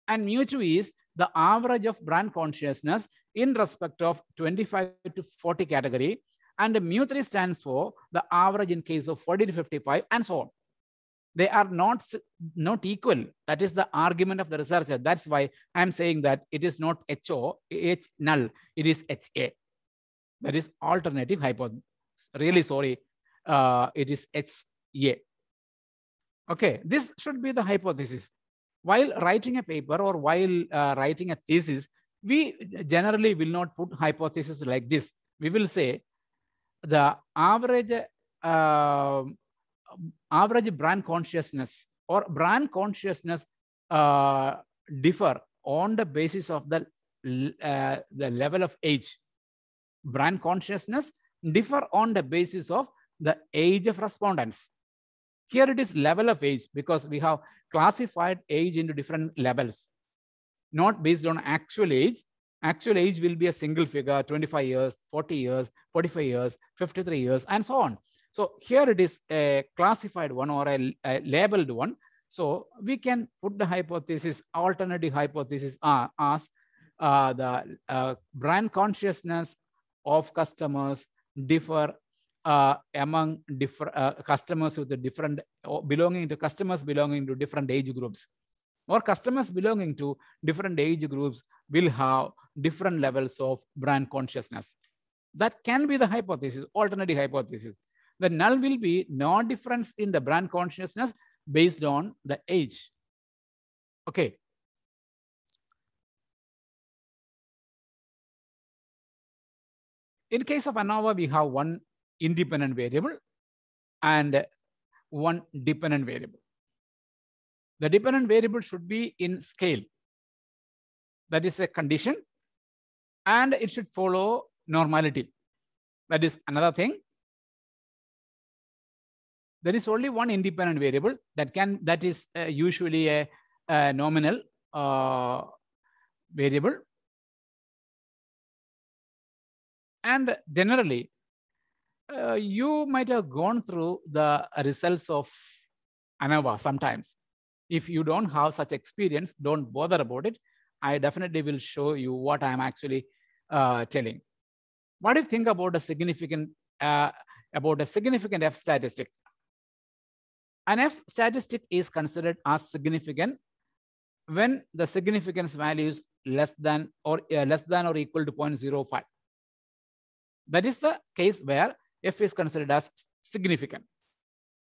and mu2 is the average of brand consciousness in respect of 25 to 40 category and mu 3 stands for the average in case of 40 to 55 and so on. They are not, not equal. That is the argument of the researcher. That's why I'm saying that it is not HO, H null. It is HA. That is alternative hypothesis. Really sorry. Uh, it is HA. Okay, this should be the hypothesis. While writing a paper or while uh, writing a thesis, we generally will not put hypothesis like this. We will say the average uh, average brand consciousness or brand consciousness uh, differ on the basis of the uh, the level of age brand consciousness differ on the basis of the age of respondents here it is level of age because we have classified age into different levels not based on actual age actual age will be a single figure 25 years 40 years 45 years 53 years and so on so here it is a classified one or a, a labeled one so we can put the hypothesis alternative hypothesis uh, as uh, the uh, brand consciousness of customers differ uh, among different uh, customers with the different uh, belonging to customers belonging to different age groups or customers belonging to different age groups will have different levels of brand consciousness. That can be the hypothesis, alternative hypothesis. The null will be no difference in the brand consciousness based on the age. Okay. In case of ANOVA, we have one independent variable and one dependent variable. The dependent variable should be in scale. That is a condition. And it should follow normality. That is another thing. There is only one independent variable that can that is uh, usually a, a nominal uh, variable. And generally, uh, you might have gone through the results of ANOVA sometimes. If you don't have such experience, don't bother about it. I definitely will show you what I'm actually uh, telling. What do you think about a significant uh, about a significant F statistic? An F statistic is considered as significant when the significance value is less than or uh, less than or equal to 0.05. That is the case where F is considered as significant.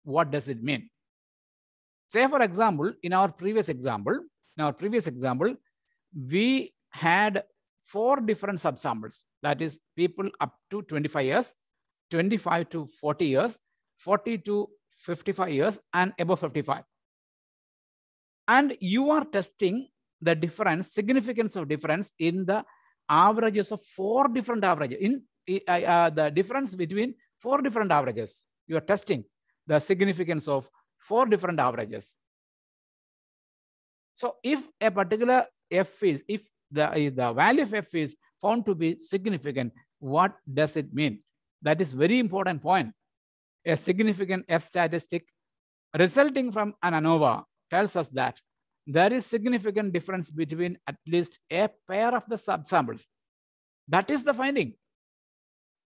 What does it mean? Say for example, in our previous example, in our previous example, we had four different subsamples. That is people up to 25 years, 25 to 40 years, 40 to 55 years and above 55. And you are testing the difference, significance of difference in the averages of four different averages, in uh, the difference between four different averages. You are testing the significance of four different averages. So if a particular f is, if the, the value of f is found to be significant, what does it mean? That is very important point. A significant f statistic resulting from an ANOVA tells us that there is significant difference between at least a pair of the subsamples. That is the finding.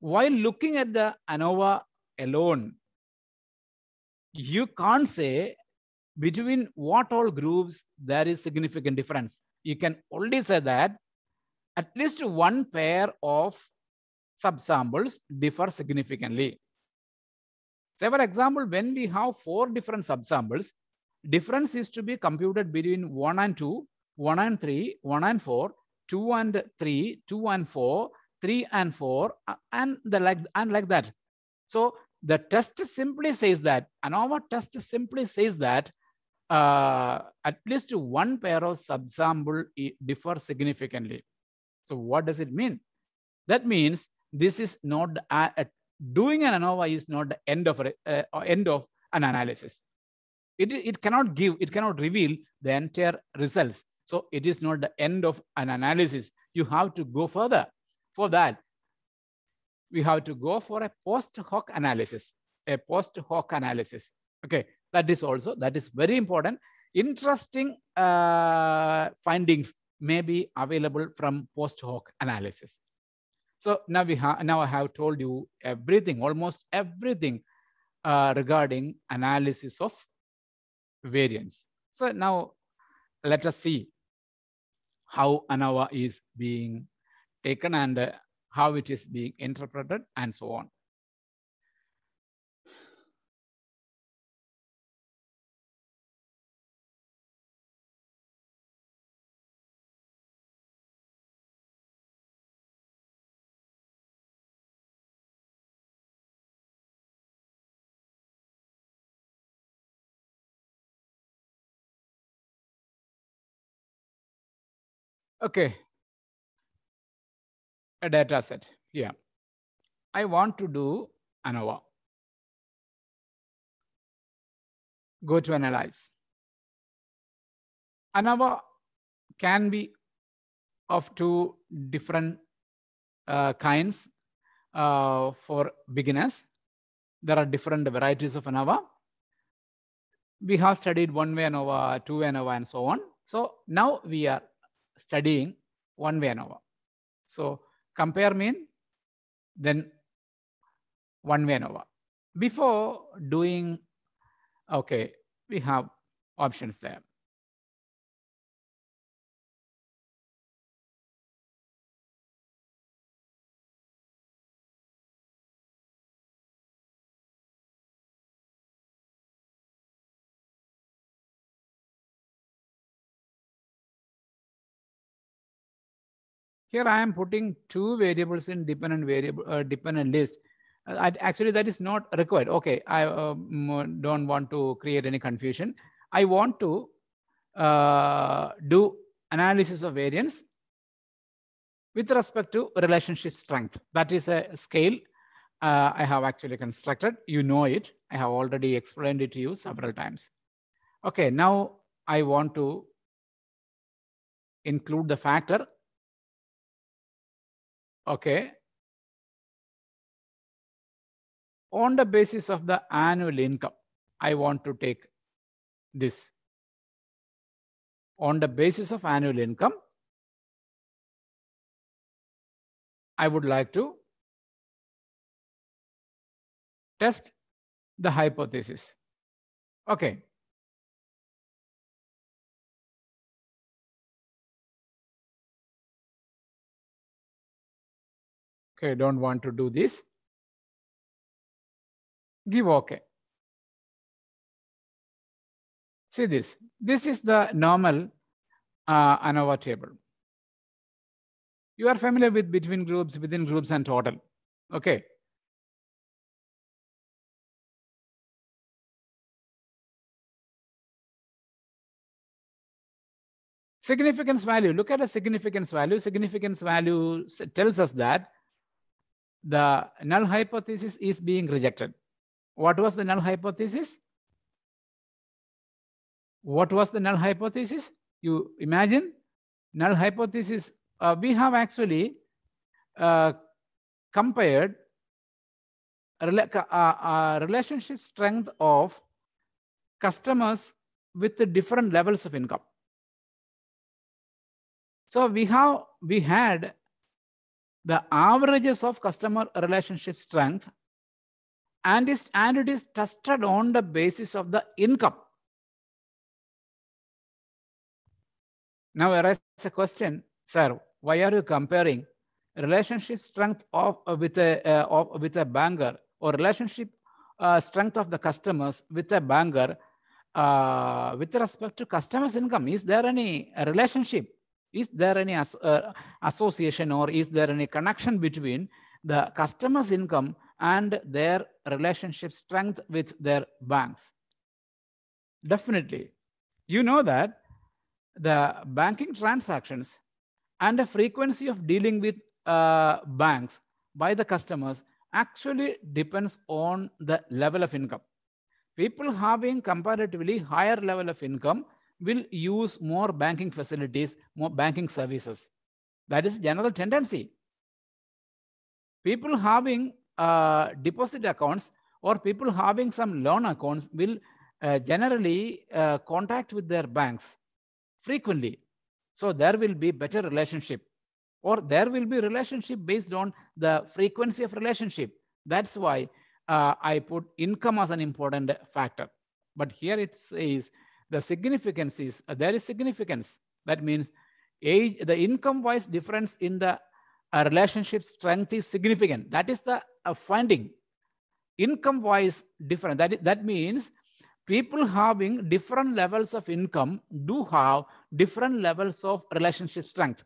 While looking at the ANOVA alone, you can't say between what all groups there is significant difference. You can only say that at least one pair of subsamples differ significantly. Say for example, when we have four different subsamples, difference is to be computed between 1 and 2, 1 and 3, 1 and 4, 2 and 3, 2 and 4, 3 and 4, uh, and the like and like that. So the test simply says that, ANOVA test simply says that uh, at least one pair of subsample differ significantly. So what does it mean? That means this is not, uh, doing an ANOVA is not the end of, uh, uh, end of an analysis. It, it cannot give, it cannot reveal the entire results. So it is not the end of an analysis. You have to go further. For that, we have to go for a post hoc analysis, a post hoc analysis. Okay, that is also, that is very important. Interesting uh, findings may be available from post hoc analysis. So now we have now I have told you everything, almost everything uh, regarding analysis of variance. So now let us see how ANOVA is being taken and how it is being interpreted, and so on. Okay, a data set. Yeah. I want to do ANOVA. Go to analyze. ANOVA can be of two different uh, kinds uh, for beginners. There are different varieties of ANOVA. We have studied one-way ANOVA, two-way ANOVA, and so on. So now we are studying one-way ANOVA. So compare mean then one way over. Before doing, okay, we have options there. Here I am putting two variables in dependent variable uh, dependent list. Uh, I, actually, that is not required. Okay, I um, don't want to create any confusion. I want to uh, do analysis of variance with respect to relationship strength. That is a scale uh, I have actually constructed. You know it. I have already explained it to you several times. Okay, now I want to include the factor Okay. On the basis of the annual income, I want to take this. On the basis of annual income, I would like to test the hypothesis. Okay. okay, I don't want to do this. Give okay. See this, this is the normal uh, ANOVA table. You are familiar with between groups, within groups and total, okay? Significance value, look at the significance value. Significance value tells us that the null hypothesis is being rejected. What was the null hypothesis? What was the null hypothesis? You imagine null hypothesis. Uh, we have actually uh, compared rela uh, uh relationship strength of customers with the different levels of income. So we have we had the averages of customer relationship strength and, is, and it is tested on the basis of the income. Now arises a question, sir, why are you comparing relationship strength of, uh, with, a, uh, of, with a banker or relationship uh, strength of the customers with a banker uh, with respect to customers income? Is there any relationship? Is there any as, uh, association or is there any connection between the customer's income and their relationship strength with their banks? Definitely. You know that the banking transactions and the frequency of dealing with uh, banks by the customers actually depends on the level of income. People having comparatively higher level of income will use more banking facilities, more banking services. That is general tendency. People having uh, deposit accounts or people having some loan accounts will uh, generally uh, contact with their banks frequently. So there will be better relationship or there will be relationship based on the frequency of relationship. That's why uh, I put income as an important factor. But here it says the significance is, uh, there is significance. That means age, the income-wise difference in the uh, relationship strength is significant. That is the uh, finding. Income-wise different. That that means people having different levels of income do have different levels of relationship strength.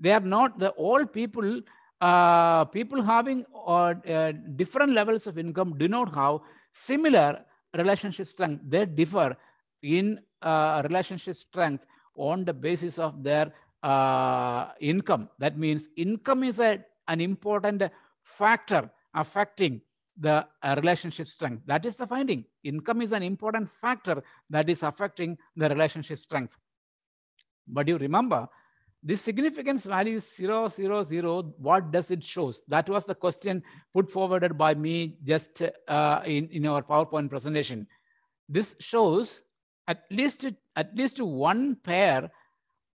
They are not the old people, uh, people having or uh, different levels of income do not have similar relationship strength. They differ in uh, relationship strength on the basis of their uh, income. That means income is a, an important factor affecting the uh, relationship strength. That is the finding. Income is an important factor that is affecting the relationship strength. But you remember this significance value is 0, what does it shows? That was the question put forwarded by me just uh, in, in our PowerPoint presentation. This shows at least, at least one pair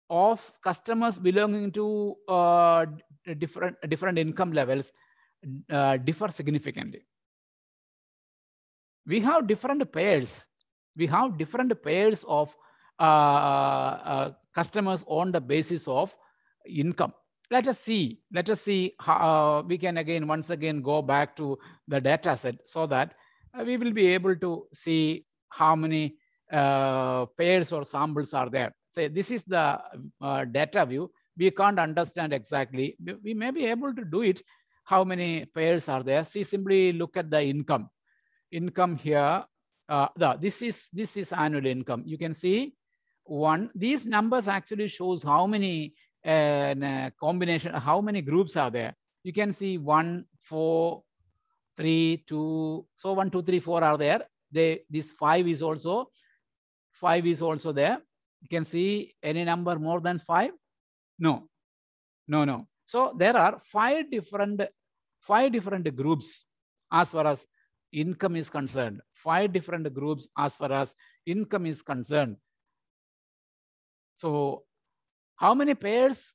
of customers belonging to uh, different, different income levels uh, differ significantly. We have different pairs. We have different pairs of uh, uh, uh, customers on the basis of income. Let us see, let us see how we can again, once again, go back to the data set so that we will be able to see how many uh, pairs or samples are there. Say this is the uh, data view. We can't understand exactly. We may be able to do it. How many pairs are there? See, simply look at the income. Income here. Uh, the, this is this is annual income. You can see one. These numbers actually shows how many uh, uh, combination, how many groups are there. You can see one, four, three, two. So one, two, three, four are there. They this five is also five is also there. You can see any number more than five. No, no, no. So there are five different five different groups as far as income is concerned. Five different groups as far as income is concerned. So how many pairs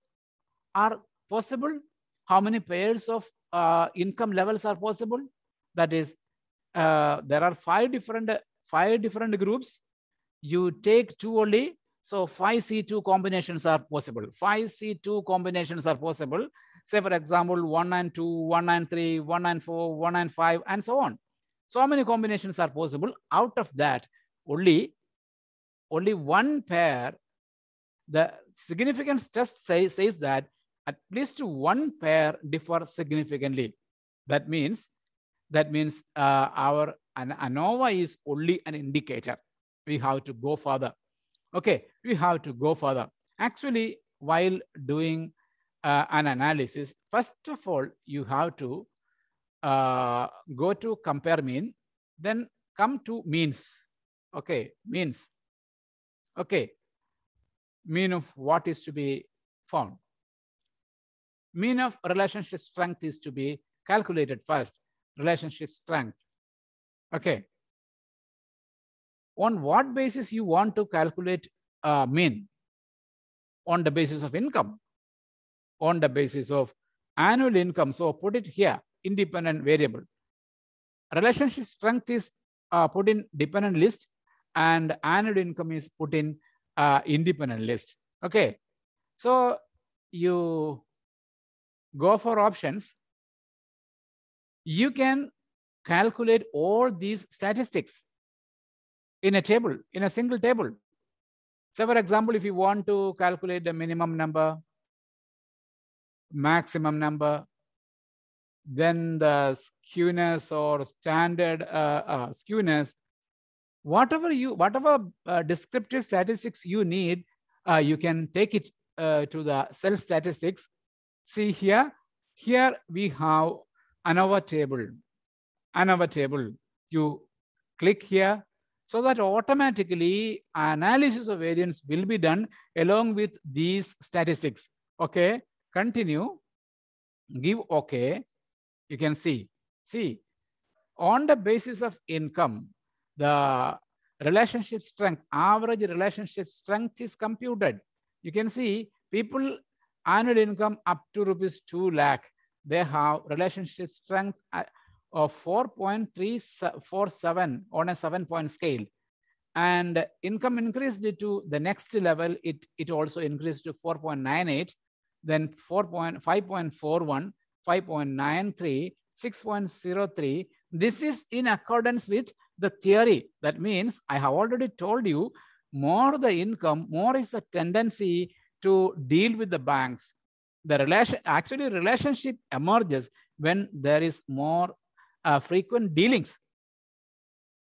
are possible? How many pairs of uh, income levels are possible? That is, uh, there are five different five different groups. You take two only, so five C2 combinations are possible. Five C2 combinations are possible. Say for example, 192, 193, 194, 195, and so on. So many combinations are possible. Out of that, only, only one pair the significance test say, says that at least one pair differ significantly. That means that means uh, our an ANOVA is only an indicator. We have to go further. Okay, we have to go further. Actually, while doing uh, an analysis, first of all, you have to uh, go to compare mean, then come to means. Okay, means. Okay, mean of what is to be found. Mean of relationship strength is to be calculated first, relationship strength. Okay. On what basis you want to calculate uh, mean? On the basis of income, on the basis of annual income. So put it here, independent variable. Relationship strength is uh, put in dependent list and annual income is put in uh, independent list. Okay, so you go for options. You can calculate all these statistics in a table, in a single table. So for example, if you want to calculate the minimum number, maximum number, then the skewness or standard uh, uh, skewness whatever you whatever uh, descriptive statistics you need uh, you can take it uh, to the cell statistics see here here we have another table another table you click here so that automatically analysis of variance will be done along with these statistics okay continue give okay you can see see on the basis of income the relationship strength, average relationship strength is computed. You can see people annual income up to rupees 2 lakh, they have relationship strength uh, of 4.347 on a 7 point scale. And income increased to the next level, it, it also increased to 4.98, then 4 5.41, 5.93, 6.03. This is in accordance with the theory. That means I have already told you more the income, more is the tendency to deal with the banks. The relation, actually relationship emerges when there is more uh, frequent dealings.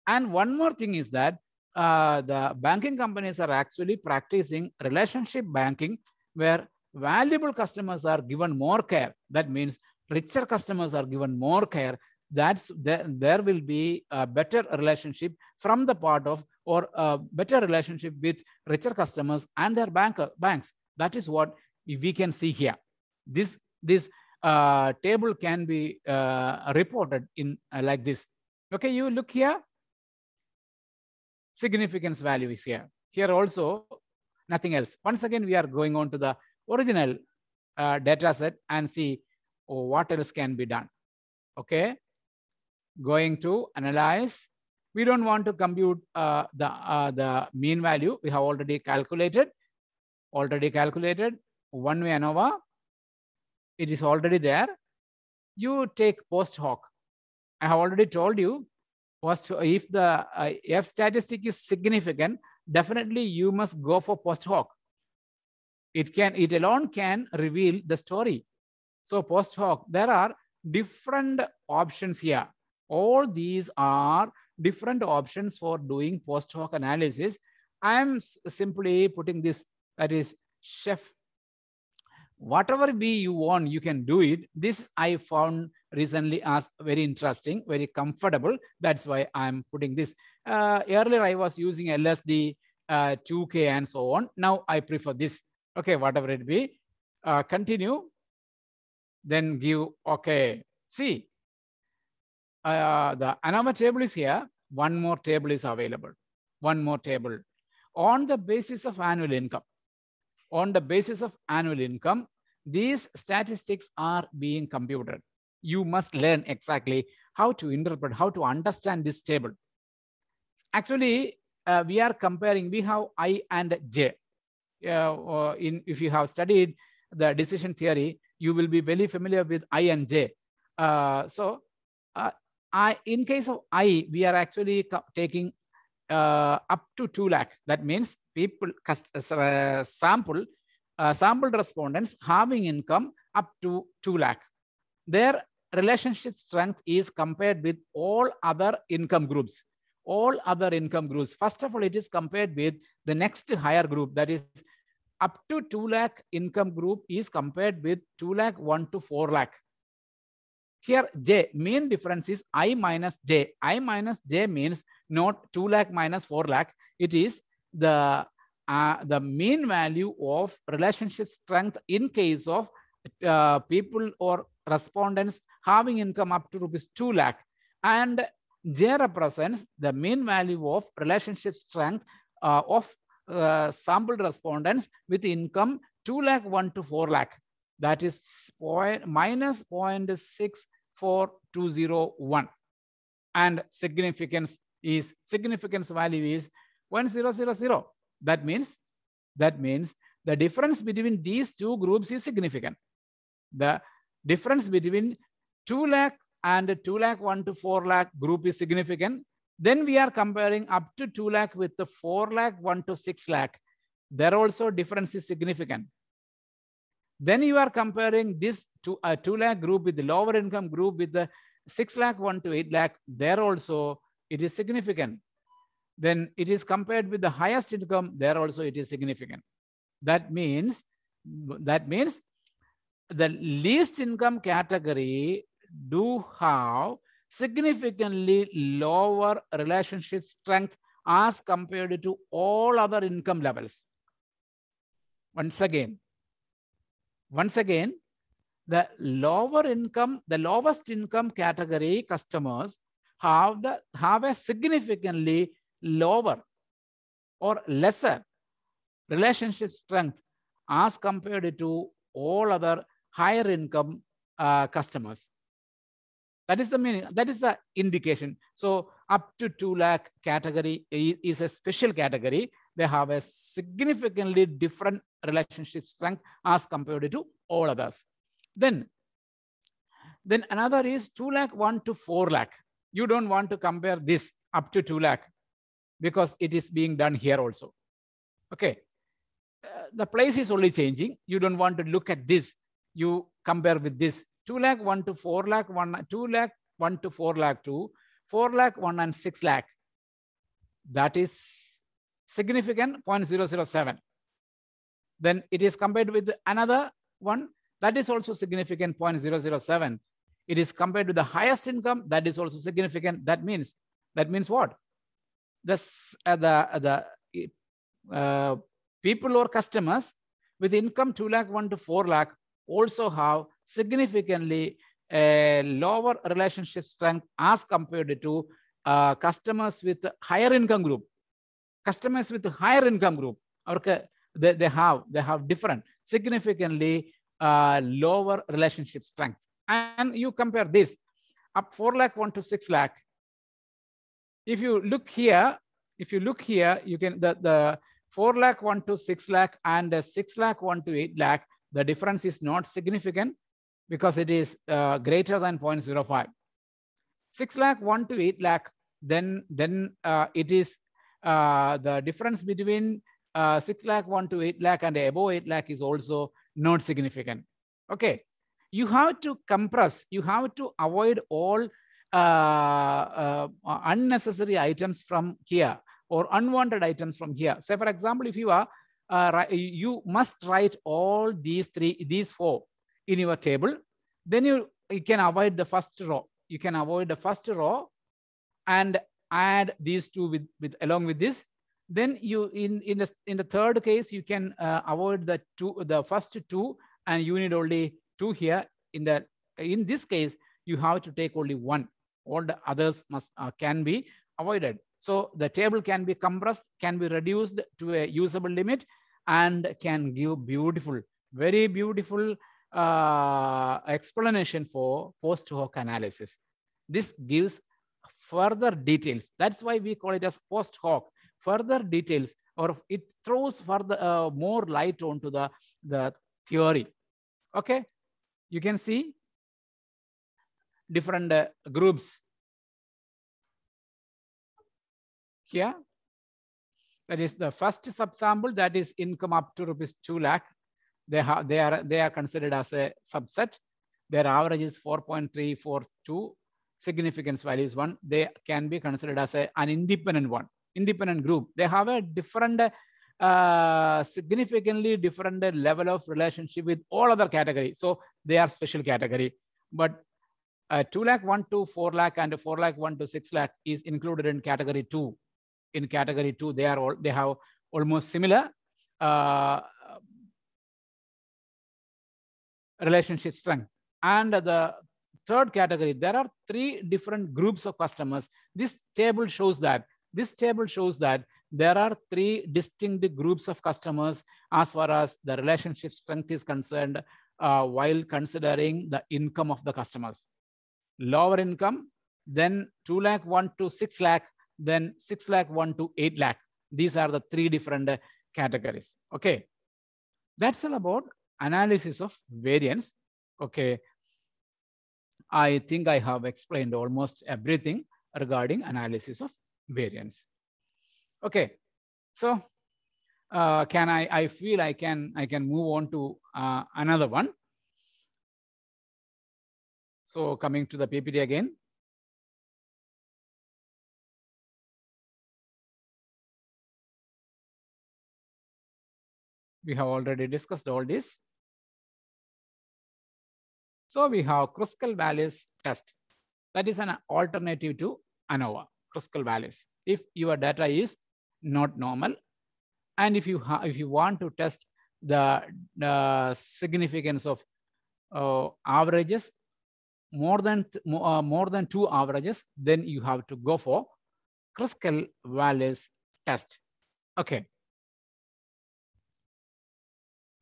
And one more thing is that uh, the banking companies are actually practicing relationship banking where valuable customers are given more care. That means richer customers are given more care that's there, there will be a better relationship from the part of or a better relationship with richer customers and their banker, banks. That is what we can see here. This, this uh, table can be uh, reported in uh, like this. Okay, you look here. Significance value is here. Here also, nothing else. Once again, we are going on to the original uh, data set and see oh, what else can be done. Okay, going to analyze. We don't want to compute uh, the, uh, the mean value. We have already calculated, already calculated one way ANOVA. It is already there. You take post hoc. I have already told you post, if the uh, F statistic is significant, definitely you must go for post hoc. It can, it alone can reveal the story. So post hoc, there are different options here. All these are different options for doing post hoc analysis. I'm simply putting this, that is, chef, whatever be you want, you can do it. This I found recently as very interesting, very comfortable. That's why I'm putting this. Uh, earlier, I was using LSD, uh, 2K and so on. Now I prefer this. Okay, whatever it be. Uh, continue. Then give OK. See, uh, the another table is here. One more table is available. One more table on the basis of annual income. On the basis of annual income, these statistics are being computed. You must learn exactly how to interpret, how to understand this table. Actually, uh, we are comparing, we have I and J. Uh, uh in, if you have studied the decision theory, you will be very familiar with I and J. Uh, so, uh, I, in case of I, we are actually taking uh, up to 2 lakh. That means people, uh, uh, sample, uh, sampled respondents having income up to 2 lakh. Their relationship strength is compared with all other income groups. All other income groups. First of all, it is compared with the next higher group that is up to 2 lakh income group is compared with 2 lakh 1 to 4 lakh here J, mean difference is I minus J. I minus J means not 2 lakh minus 4 lakh. It is the, uh, the mean value of relationship strength in case of uh, people or respondents having income up to rupees 2 lakh. And J represents the mean value of relationship strength uh, of uh, sampled respondents with income 2 lakh 1 to 4 lakh that is point, minus 0.64201. And significance is, significance value is 1000. That means, that means the difference between these two groups is significant. The difference between 2 lakh and 2 lakh 1 to 4 lakh group is significant. Then we are comparing up to 2 lakh with the 4 lakh 1 to 6 lakh. There also difference is significant. Then you are comparing this to a uh, 2 lakh group with the lower income group with the 6 lakh 1 to 8 lakh. There also it is significant. Then it is compared with the highest income. There also it is significant. That means, that means the least income category do have significantly lower relationship strength as compared to all other income levels. Once again, once again, the lower income, the lowest income category customers have, the, have a significantly lower or lesser relationship strength as compared to all other higher income uh, customers. That is the meaning, that is the indication. So up to 2 lakh category is a special category they have a significantly different relationship strength as compared to all others. Then, then another is 2 lakh 1 to 4 lakh. You don't want to compare this up to 2 lakh because it is being done here also. Okay. Uh, the place is only changing. You don't want to look at this. You compare with this 2 lakh 1 to 4 lakh 1, 2 lakh 1 to 4 lakh 2, 4 lakh 1 and 6 lakh. That is significant 0.007. Then it is compared with another one that is also significant 0.007. It is compared to the highest income that is also significant. That means, that means what? This, uh, the uh, the uh, people or customers with income 2 lakh 1 to 4 lakh also have significantly lower relationship strength as compared to uh, customers with higher income group customers with higher income group okay, they, they have they have different significantly uh, lower relationship strength and you compare this up 4 lakh 1 to 6 lakh if you look here if you look here you can the, the 4 lakh 1 to 6 lakh and 6 lakh 1 to 8 lakh the difference is not significant because it is uh, greater than 0.05 6 lakh 1 to 8 lakh then then uh, it is uh, the difference between uh, 6 lakh 1 to 8 lakh and above 8 lakh is also not significant. Okay. You have to compress, you have to avoid all uh, uh unnecessary items from here or unwanted items from here. Say, for example, if you are, uh, you must write all these three, these four in your table, then you, you can avoid the first row. You can avoid the first row and add these two with, with along with this then you in in the in the third case you can uh, avoid the two the first two and you need only two here in the in this case you have to take only one all the others must uh, can be avoided so the table can be compressed can be reduced to a usable limit and can give beautiful very beautiful uh, explanation for post hoc analysis this gives further details. That's why we call it as post hoc, further details, or it throws further uh, more light onto the, the theory. Okay, you can see different uh, groups here. That is the first subsample that is income up to rupees 2 lakh. They, have, they, are, they are considered as a subset. Their average is 4.342 significance values one, they can be considered as a, an independent one, independent group. They have a different, uh, significantly different level of relationship with all other categories. So they are special category. But uh, 2 lakh 1 to 4 lakh and 4 lakh 1 to 6 lakh is included in category 2. In category 2, they are all, they have almost similar uh, relationship strength and the third category, there are three different groups of customers. This table shows that. This table shows that there are three distinct groups of customers as far as the relationship strength is concerned uh, while considering the income of the customers. Lower income, then 2 lakh 1 to 6 lakh, then 6 lakh 1 to 8 lakh. These are the three different categories. Okay. That's all about analysis of variance. Okay. I think I have explained almost everything regarding analysis of variance. Okay, so uh, can I, I feel I can, I can move on to uh, another one. So coming to the PPT again. We have already discussed all this. So we have Kruskal Wallis test. That is an alternative to ANOVA, Kruskal Wallis. If your data is not normal, and if you if you want to test the, the significance of uh, averages more than uh, more than two averages, then you have to go for Kruskal Wallis test. Okay.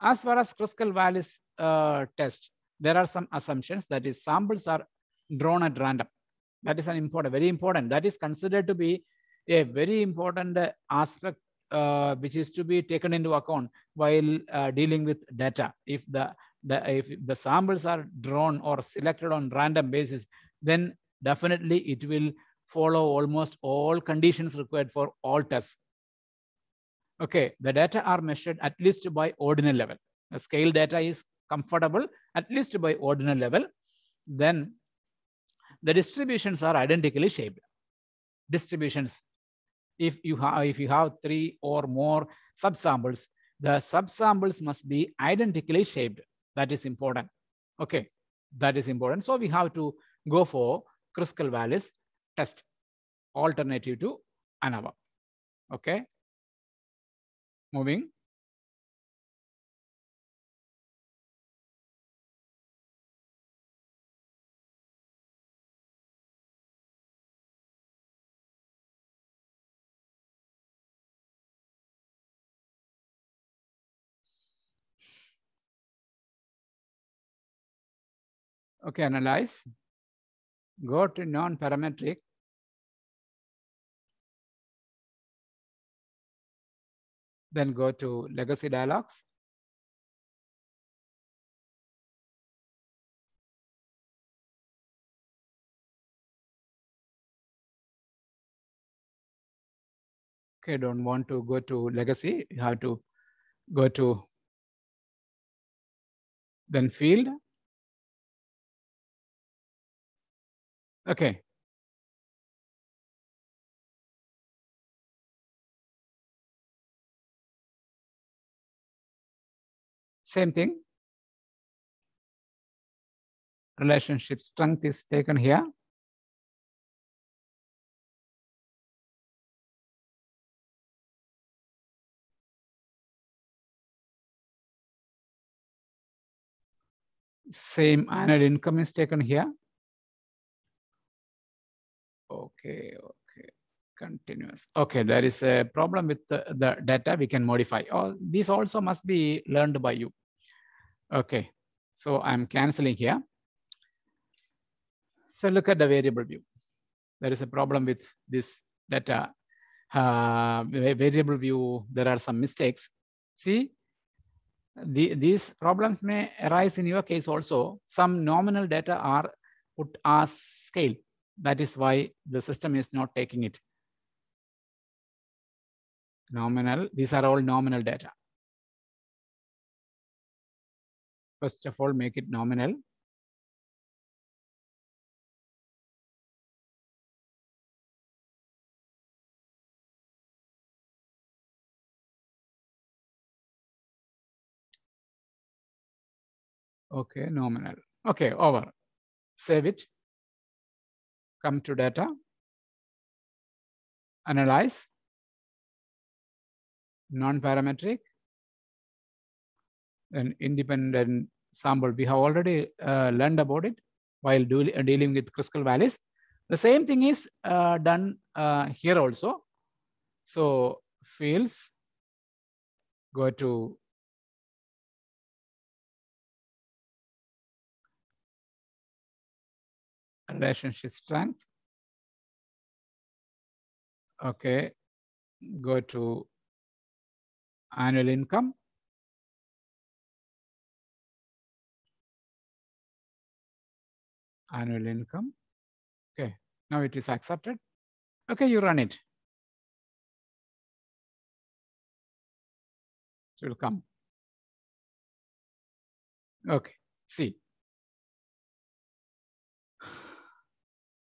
As far as Kruskal Wallis uh, test, there are some assumptions that is samples are drawn at random. That is an important, very important. That is considered to be a very important uh, aspect uh, which is to be taken into account while uh, dealing with data. If the, the if the samples are drawn or selected on random basis, then definitely it will follow almost all conditions required for all tests. Okay, the data are measured at least by ordinal level. The scale data is comfortable, at least by ordinal level, then the distributions are identically shaped. Distributions, if you have, if you have three or more subsamples, the subsamples must be identically shaped. That is important. Okay, that is important. So we have to go for Kruskal-Wallis test alternative to ANOVA. Okay, moving. Okay, analyze. Go to non-parametric. Then go to legacy dialogues. okay, don't want to go to legacy, you have to go to then field Okay same thing. Relationship strength is taken here. Same annual income is taken here okay okay continuous okay there is a problem with the, the data we can modify all this also must be learned by you okay so i'm canceling here so look at the variable view there is a problem with this data uh, variable view there are some mistakes see the, these problems may arise in your case also some nominal data are put as scale that is why the system is not taking it. Nominal, these are all nominal data. First of all, make it nominal. Okay, nominal. Okay, over. Save it come to data, analyze, non-parametric, and independent sample. We have already uh, learned about it while do, uh, dealing with critical valleys. The same thing is uh, done uh, here also. So fields, go to relationship strength. Okay, go to annual income. Annual income. Okay, now it is accepted. Okay, you run it. It will come. Okay, see.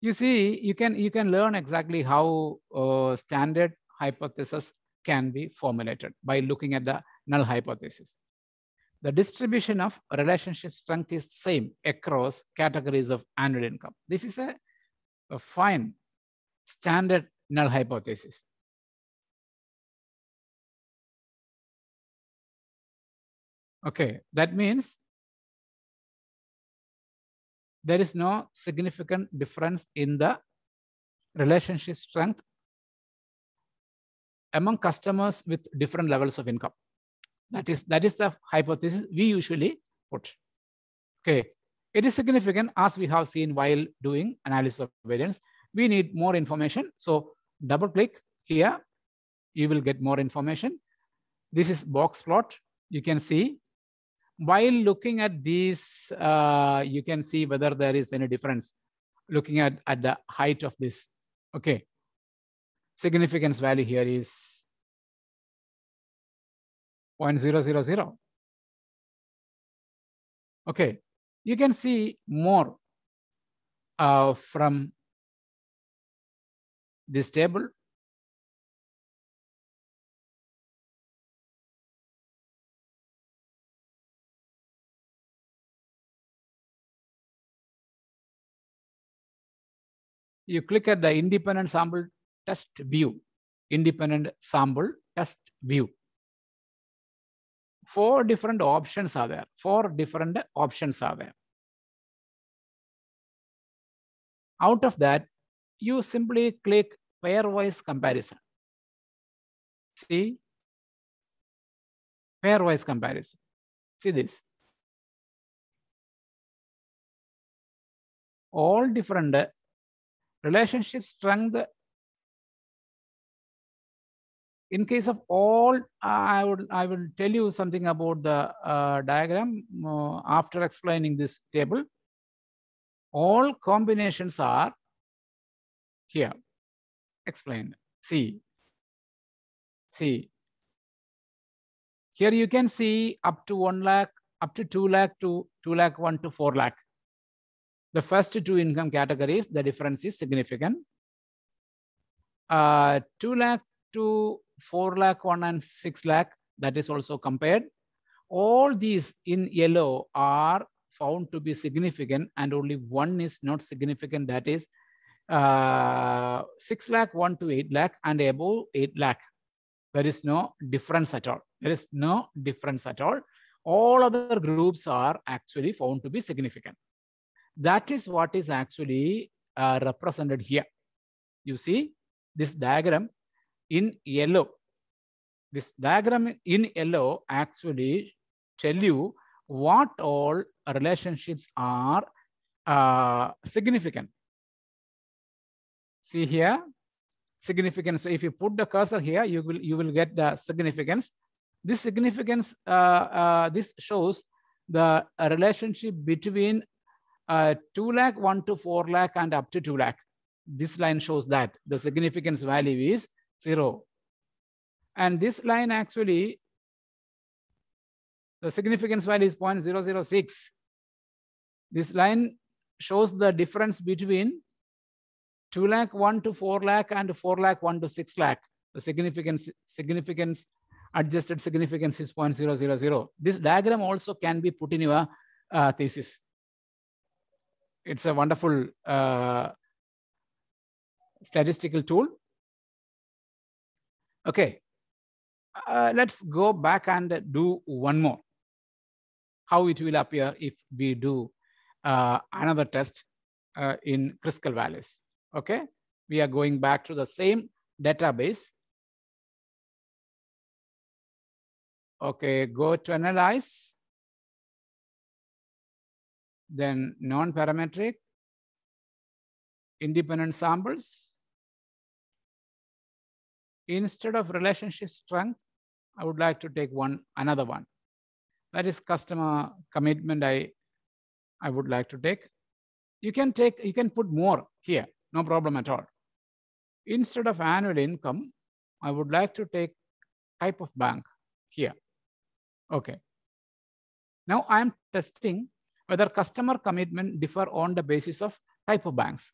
you see, you can, you can learn exactly how uh, standard hypothesis can be formulated by looking at the null hypothesis. The distribution of relationship strength is same across categories of annual income. This is a, a fine standard null hypothesis. Okay, that means there is no significant difference in the relationship strength among customers with different levels of income. That is, that is the hypothesis we usually put. Okay, it is significant as we have seen while doing analysis of variance. We need more information. So double click here, you will get more information. This is box plot. You can see while looking at these, uh, you can see whether there is any difference looking at, at the height of this. Okay. Significance value here is 0 0.000. Okay. You can see more uh, from this table you click at the independent sample test view, independent sample test view. Four different options are there. Four different options are there. Out of that, you simply click pairwise comparison. See, pairwise comparison. See this. All different Relationship strength, in case of all, I, would, I will tell you something about the uh, diagram uh, after explaining this table. All combinations are here, explained. See, see, here you can see up to 1 lakh, up to 2 lakh to 2 lakh 1 to 4 lakh. The first two income categories, the difference is significant. Uh, 2 lakh to 4 lakh 1 and 6 lakh, that is also compared. All these in yellow are found to be significant and only one is not significant, that is uh, 6 lakh 1 to 8 lakh and above 8 lakh there is no difference at all there is no difference at all all other groups are actually found to be significant that is what is actually uh, represented here. You see this diagram in yellow. This diagram in yellow actually tell you what all relationships are uh, significant. See here, significance. So if you put the cursor here, you will you will get the significance. This significance uh, uh, this shows the relationship between uh, 2 lakh, 1 to 4 lakh, and up to 2 lakh. This line shows that the significance value is 0. And this line actually, the significance value is 0.006. This line shows the difference between 2 lakh 1 to 4 lakh and 4 lakh 1 to 6 lakh. The significance, significance adjusted significance is 0.000. This diagram also can be put in your uh, thesis it's a wonderful uh, statistical tool. Okay, uh, let's go back and do one more. How it will appear if we do uh, another test uh, in Crystal Valleys? Okay, we are going back to the same database. Okay, go to analyze then non-parametric, independent samples. Instead of relationship strength, I would like to take one another one. That is customer commitment I, I would like to take. You can take, you can put more here, no problem at all. Instead of annual income, I would like to take type of bank here. Okay. Now I'm testing whether customer commitment differ on the basis of type of banks.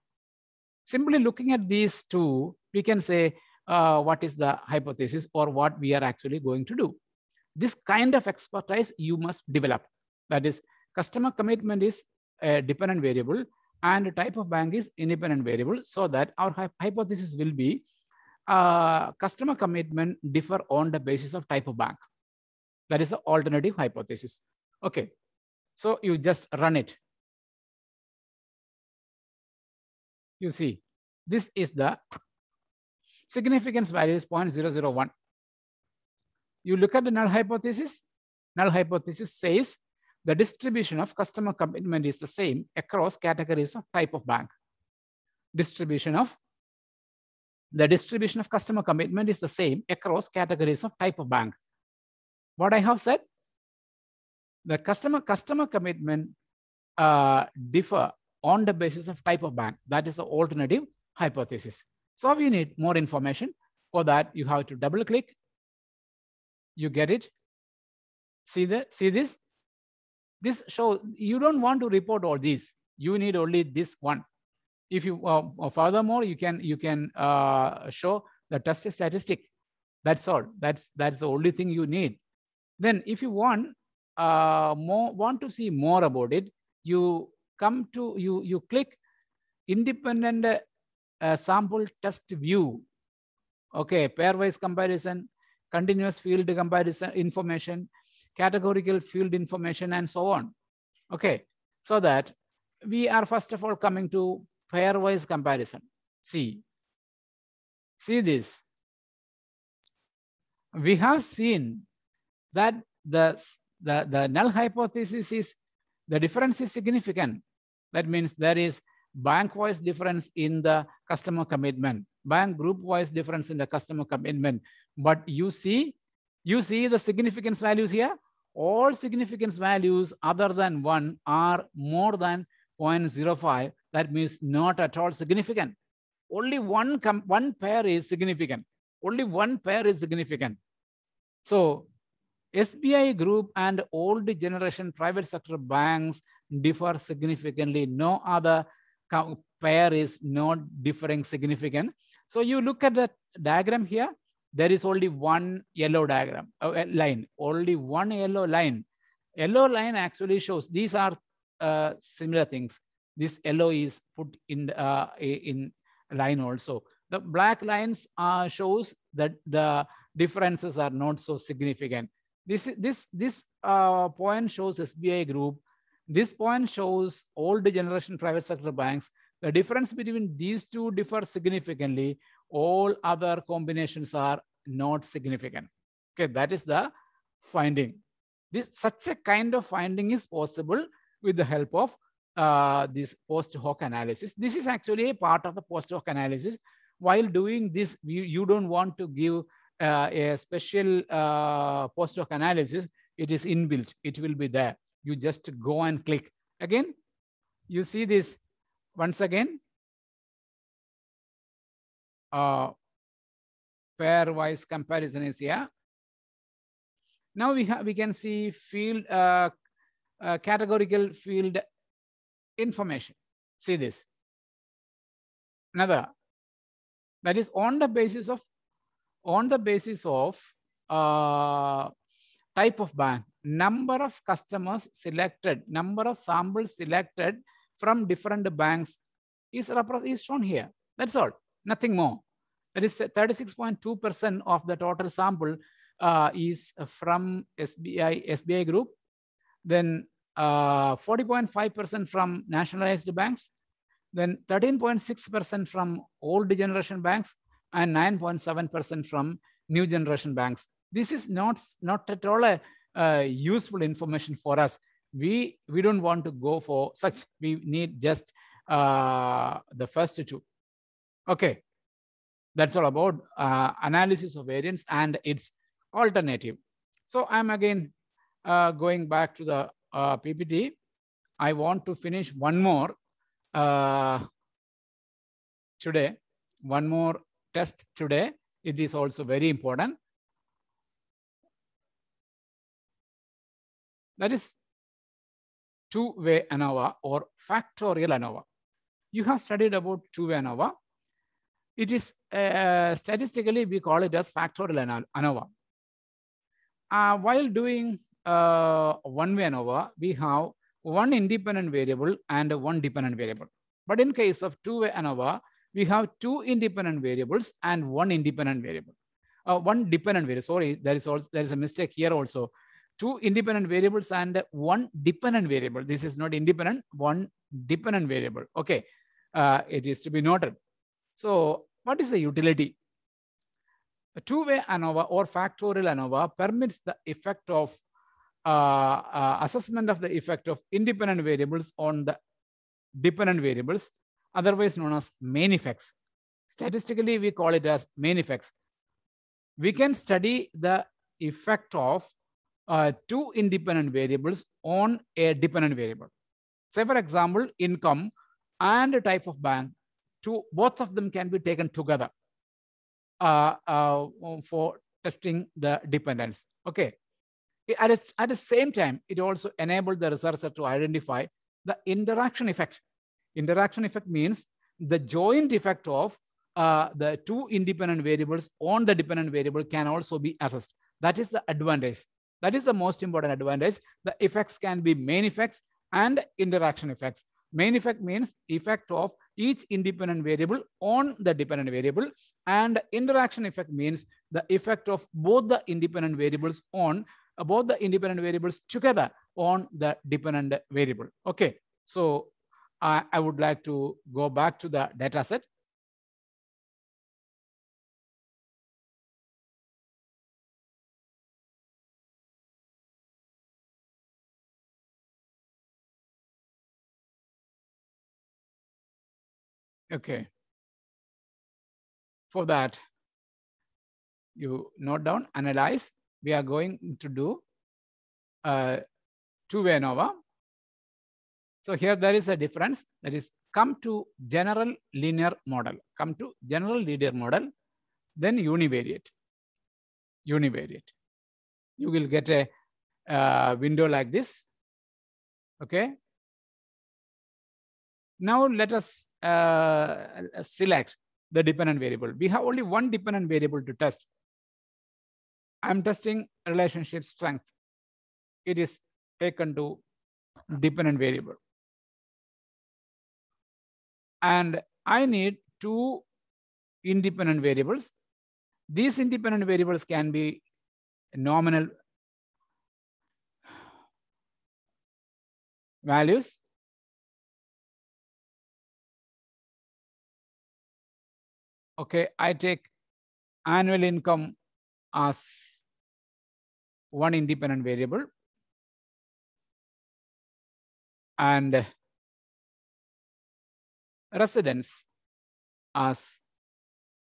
Simply looking at these two, we can say uh, what is the hypothesis or what we are actually going to do. This kind of expertise you must develop. That is, customer commitment is a dependent variable and the type of bank is independent variable so that our hypothesis will be uh, customer commitment differ on the basis of type of bank. That is the alternative hypothesis. Okay, so you just run it. You see, this is the significance value is 0.001. You look at the null hypothesis. Null hypothesis says the distribution of customer commitment is the same across categories of type of bank. Distribution of the distribution of customer commitment is the same across categories of type of bank. What I have said, the customer customer commitment uh, differ on the basis of type of bank. That is the alternative hypothesis. So we need more information. For that, you have to double click. You get it. See the see this. This show you don't want to report all these. You need only this one. If you uh, uh furthermore, you can you can uh, show the test statistic. That's all. That's that's the only thing you need. Then, if you want uh, more, want to see more about it, you come to, you, you click independent uh, sample test view. Okay, pairwise comparison, continuous field comparison information, categorical field information, and so on. Okay, so that we are first of all coming to pairwise comparison. See, see this. We have seen that the the, the null hypothesis is the difference is significant. That means there is bank-wise difference in the customer commitment, bank group-wise difference in the customer commitment. But you see, you see the significance values here? All significance values other than one are more than 0.05. That means not at all significant. Only one, one pair is significant. Only one pair is significant. So SBI Group and old generation private sector banks differ significantly. No other pair is not differing significant. So you look at the diagram here, there is only one yellow diagram uh, uh, line, only one yellow line. Yellow line actually shows these are uh, similar things. This yellow is put in uh, in line also. The black lines uh, shows that the differences are not so significant. This, this, this uh, point shows SBI group. This point shows old generation private sector banks. The difference between these two differ significantly. All other combinations are not significant. Okay, that is the finding. This Such a kind of finding is possible with the help of uh, this post hoc analysis. This is actually a part of the post hoc analysis. While doing this, you, you don't want to give uh, a special uh, postdoc analysis, it is inbuilt. It will be there. You just go and click. Again, you see this once again. Uh, pairwise comparison is here. Now we have we can see field uh, uh, categorical field information. See this. Another that is on the basis of on the basis of uh, type of bank, number of customers selected, number of samples selected from different banks is, is shown here. That's all, nothing more. That is 36.2% of the total sample uh, is from SBI, SBI group. Then 40.5% uh, from nationalized banks. Then 13.6% from old generation banks and 9.7% from new generation banks. This is not, not at all a useful information for us. We, we don't want to go for such. We need just uh, the first two. Okay, that's all about uh, analysis of variance and its alternative. So I'm again uh, going back to the uh, PPT. I want to finish one more uh, today, one more test today. It is also very important. That is two-way ANOVA or factorial ANOVA. You have studied about two-way ANOVA. It is uh, statistically, we call it as factorial ANOVA. Uh, while doing uh, one-way ANOVA, we have one independent variable and one dependent variable. But in case of two-way ANOVA, we have two independent variables and one independent variable. Uh, one dependent variable, sorry, there is also there is a mistake here also. Two independent variables and one dependent variable. This is not independent, one dependent variable. Okay, uh, it is to be noted. So what is the utility? A two-way ANOVA or factorial ANOVA permits the effect of uh, uh, assessment of the effect of independent variables on the dependent variables otherwise known as main effects. Statistically, we call it as main effects. We can study the effect of uh, two independent variables on a dependent variable. Say, for example, income and type of bank, two, both of them can be taken together uh, uh, for testing the dependence. Okay. At, a, at the same time, it also enabled the researcher to identify the interaction effect Interaction effect means the joint effect of uh, the two independent variables on the dependent variable can also be assessed. That is the advantage. That is the most important advantage. The effects can be main effects and interaction effects. Main effect means effect of each independent variable on the dependent variable and interaction effect means the effect of both the independent variables on uh, both the independent variables together on the dependent variable. Okay, so I, I would like to go back to the data set. Okay. For that, you note down, analyze. We are going to do uh, two-way ANOVA. So here there is a difference that is come to general linear model, come to general linear model, then univariate, univariate. You will get a uh, window like this. Okay. Now let us uh, uh, select the dependent variable. We have only one dependent variable to test. I'm testing relationship strength. It is taken to dependent variable and I need two independent variables. These independent variables can be nominal values okay, I take annual income as one independent variable and residence as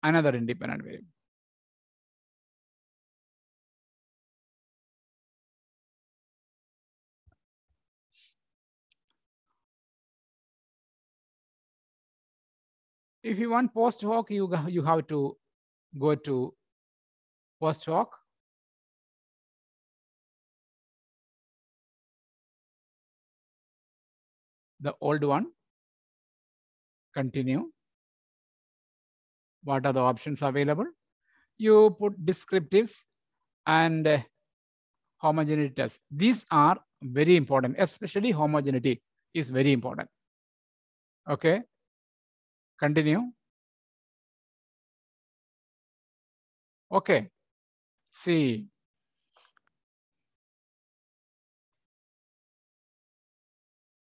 another independent variable. If you want post hoc, you, you have to go to post hoc. The old one continue. What are the options available? You put descriptives and uh, homogeneity tests. These are very important, especially homogeneity is very important. Okay, continue. Okay, see.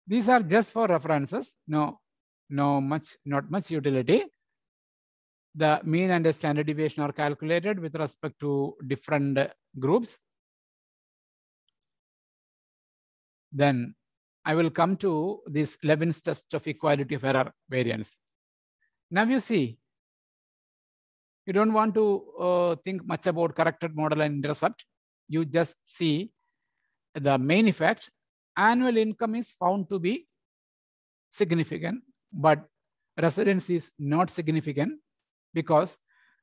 These are just for references. No, no much, not much utility. The mean and the standard deviation are calculated with respect to different groups. Then I will come to this Levin's test of equality of error variance. Now you see, you don't want to uh, think much about corrected model and intercept. You just see the main effect. Annual income is found to be significant but residence is not significant because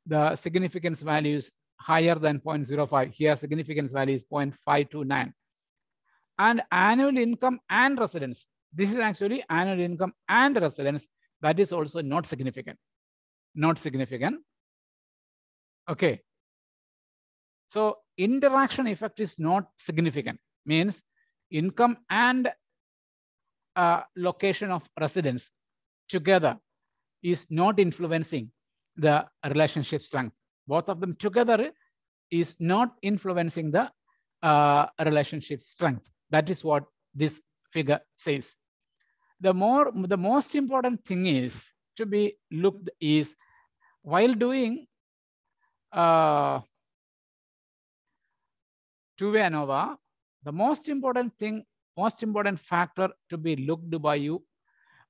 the significance value is higher than 0.05. Here, significance value is 0.529. And annual income and residence. This is actually annual income and residence. That is also not significant. Not significant. Okay. So interaction effect is not significant. Means income and uh, location of residence together is not influencing the relationship strength. Both of them together is not influencing the uh, relationship strength. That is what this figure says. The, more, the most important thing is to be looked is while doing uh, two-way ANOVA, the most important thing, most important factor to be looked by you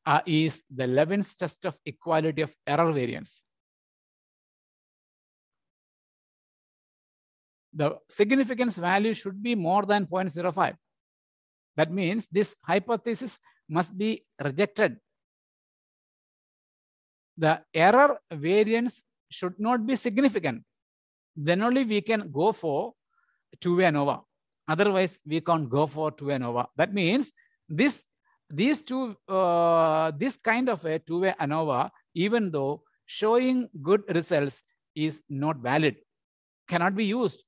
uh, is the Levin's test of equality of error variance. The significance value should be more than 0.05. That means this hypothesis must be rejected. The error variance should not be significant. Then only we can go for two-way ANOVA. Otherwise, we can't go for two-way ANOVA. That means this these two, uh, this kind of a two-way ANOVA, even though showing good results is not valid, cannot be used.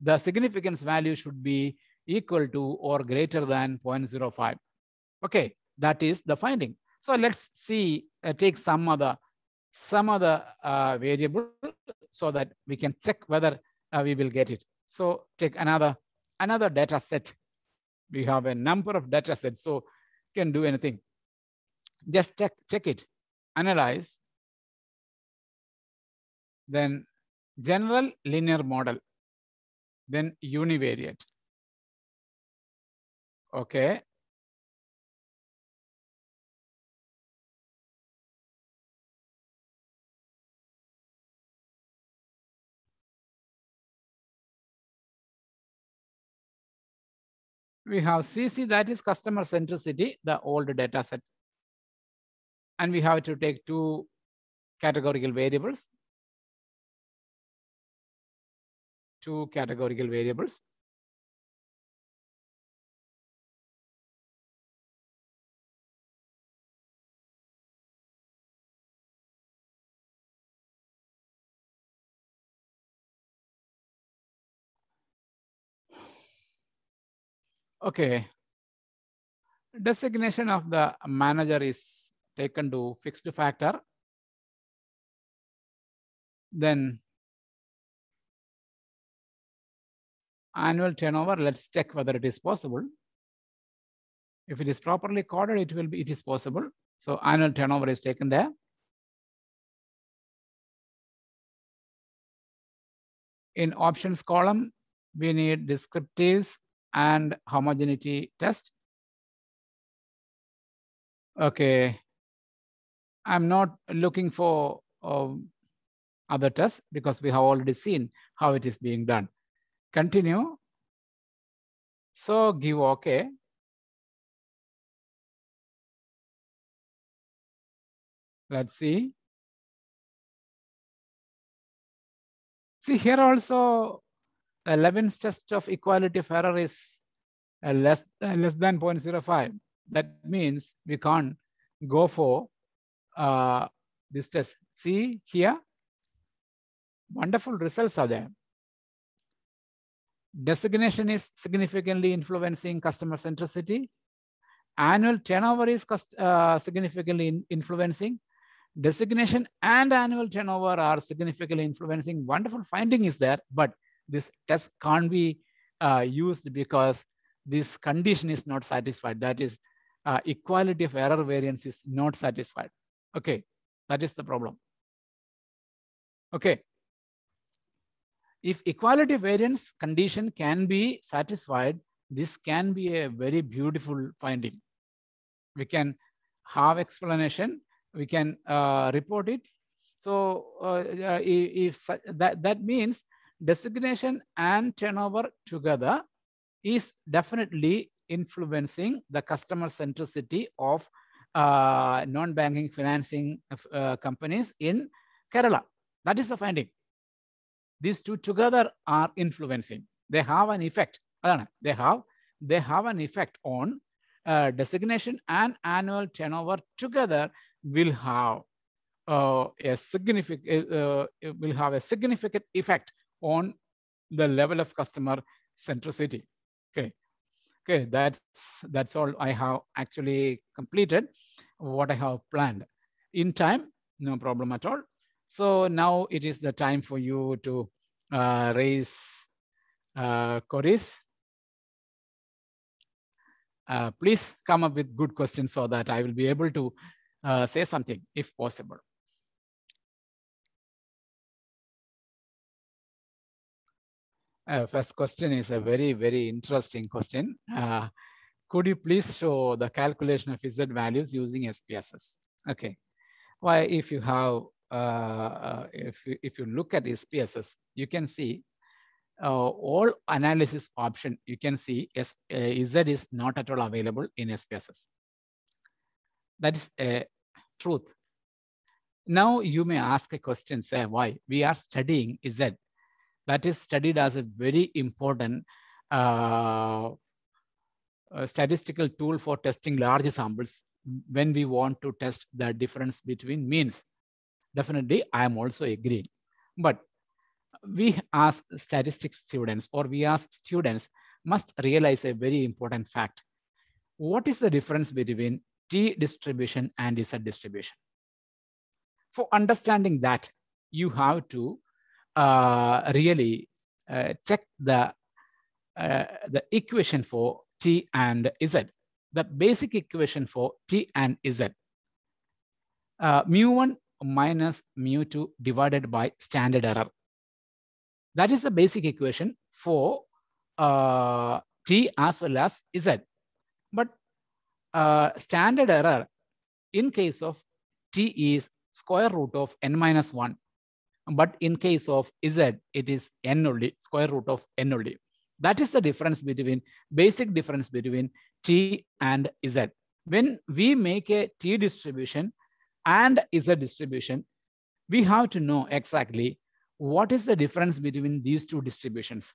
The significance value should be equal to or greater than 0.05. Okay, that is the finding. So let's see, uh, take some other, some other uh, variable so that we can check whether uh, we will get it. So take another, another data set. We have a number of data sets. So can do anything. Just check, check it, analyze. Then general linear model, then univariate. Okay, we have CC, that is customer centricity, the old data set. And we have to take two categorical variables, two categorical variables. Okay. Designation of the manager is taken to fixed factor. Then annual turnover, let's check whether it is possible. If it is properly coded, it will be, it is possible. So annual turnover is taken there. In options column, we need descriptives and homogeneity test. Okay, I'm not looking for um, other tests because we have already seen how it is being done. Continue. So give OK. Let's see. See here also uh, Levin's test of equality of error is uh, less, uh, less than 0.05. That means we can't go for uh, this test. See here, wonderful results are there. Designation is significantly influencing customer centricity. Annual turnover is uh, significantly in influencing. Designation and annual turnover are significantly influencing. Wonderful finding is there, but this test can't be uh, used because this condition is not satisfied. That is, uh, equality of error variance is not satisfied. Okay, that is the problem. Okay. If equality variance condition can be satisfied, this can be a very beautiful finding. We can have explanation, we can uh, report it. So uh, uh, if, if that, that means designation and turnover together is definitely influencing the customer centricity of uh, non-banking financing uh, companies in Kerala. That is the finding. These two together are influencing. They have an effect. They have, they have an effect on uh, designation and annual turnover together will have uh, a significant uh, uh, will have a significant effect on the level of customer centricity. Okay, okay, that's that's all I have actually completed. What I have planned in time, no problem at all. So now it is the time for you to uh, raise uh, queries. Uh, please come up with good questions so that I will be able to uh, say something if possible. Uh, first question is a very, very interesting question. Uh, could you please show the calculation of Z values using SPSS? Okay. Why, well, if you have, uh, uh, if, you, if you look at SPSS, you can see uh, all analysis option, you can see S, uh, Z is not at all available in SPSS. That is a truth. Now you may ask a question, say why? We are studying Z that is studied as a very important uh, a statistical tool for testing large samples when we want to test the difference between means. Definitely, I am also agreeing. But we as statistics students or we as students must realize a very important fact. What is the difference between T distribution and Z distribution? For understanding that, you have to uh, really uh, check the uh, the equation for t and z, the basic equation for t and z. Uh, mu one minus mu two divided by standard error. That is the basic equation for uh, t as well as z. But standard error in case of t is square root of n minus 1 but in case of Z, it is n only, square root of n only. That is the difference between, basic difference between T and Z. When we make a T distribution and Z distribution, we have to know exactly what is the difference between these two distributions.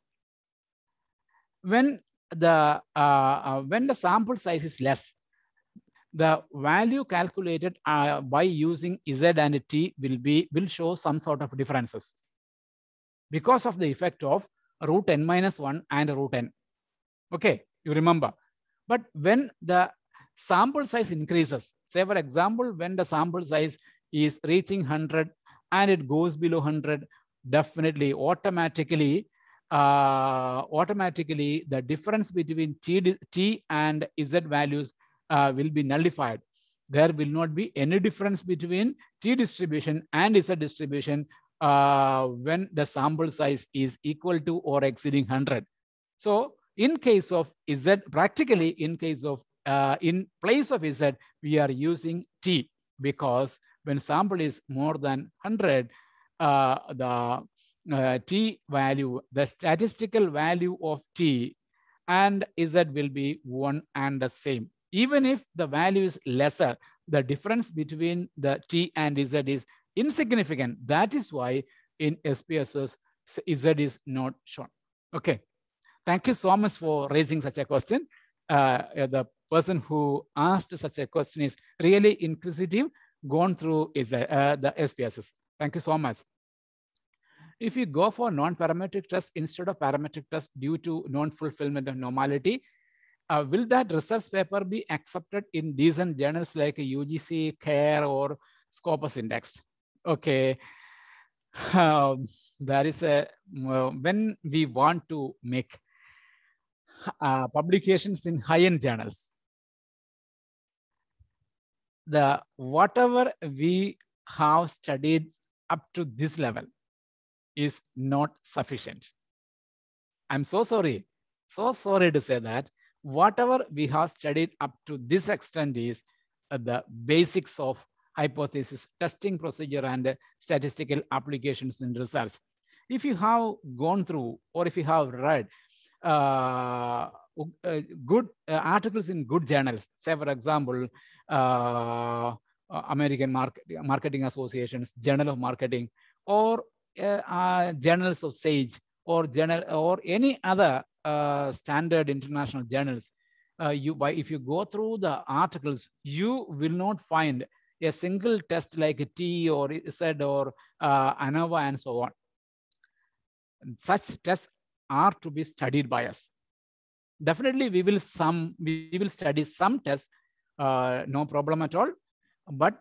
When the, uh, uh, when the sample size is less, the value calculated uh, by using z and t will be will show some sort of differences because of the effect of root n minus 1 and root n. Okay, you remember. But when the sample size increases, say for example, when the sample size is reaching 100 and it goes below 100, definitely automatically, uh, automatically the difference between t, t and z values uh, will be nullified. There will not be any difference between t distribution and z distribution uh, when the sample size is equal to or exceeding 100. So in case of z, practically in case of uh, in place of z, we are using t because when sample is more than 100, uh, the uh, t value, the statistical value of t and z will be one and the same. Even if the value is lesser, the difference between the T and Z is insignificant. That is why in SPSS, Z is not shown. Okay. Thank you so much for raising such a question. Uh, the person who asked such a question is really inquisitive, gone through is, uh, the SPSS. Thank you so much. If you go for non-parametric test instead of parametric test due to non-fulfillment of normality, uh, will that research paper be accepted in decent journals like UGC, CARE, or Scopus Indexed? Okay, um, that is a, well, when we want to make uh, publications in high-end journals, the whatever we have studied up to this level is not sufficient. I'm so sorry, so sorry to say that whatever we have studied up to this extent is uh, the basics of hypothesis testing procedure and statistical applications in research. If you have gone through or if you have read uh, uh, good uh, articles in good journals, say for example, uh, American Market, Marketing Association's Journal of Marketing or uh, journals of SAGE or journal or any other uh, standard international journals, uh, you by, if you go through the articles, you will not find a single test like T or Z or uh, ANOVA and so on. Such tests are to be studied by us. Definitely, we will some we will study some tests, uh, no problem at all. But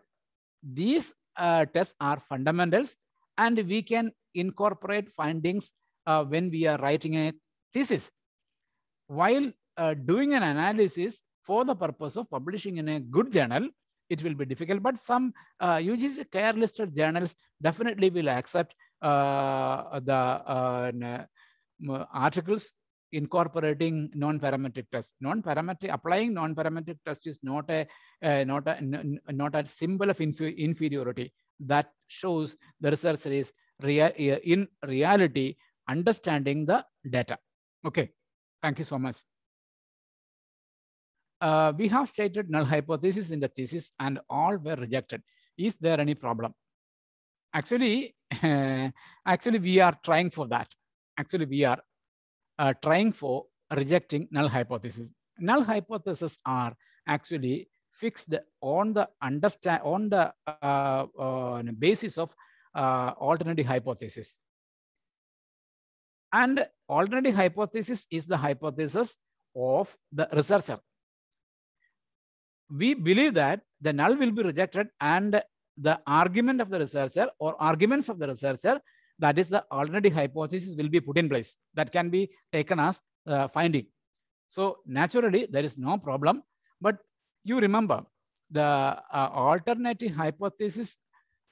these uh, tests are fundamentals, and we can incorporate findings uh, when we are writing a thesis. While uh, doing an analysis for the purpose of publishing in a good journal, it will be difficult, but some uh, UGC care listed journals definitely will accept uh, the uh, articles incorporating non-parametric test. Non-parametric applying non-parametric test is not a uh, not a not a symbol of inferiority. That shows the researcher is rea in reality understanding the data. Okay, thank you so much. Uh, we have stated null hypothesis in the thesis and all were rejected. Is there any problem? Actually, actually we are trying for that. Actually, we are uh, trying for rejecting null hypothesis. Null hypotheses are actually fixed on the understand on the uh, uh, basis of uh, alternative hypothesis. And alternative hypothesis is the hypothesis of the researcher. We believe that the null will be rejected and the argument of the researcher or arguments of the researcher, that is the alternative hypothesis will be put in place. That can be taken as uh, finding. So naturally, there is no problem. But you remember, the uh, alternative hypothesis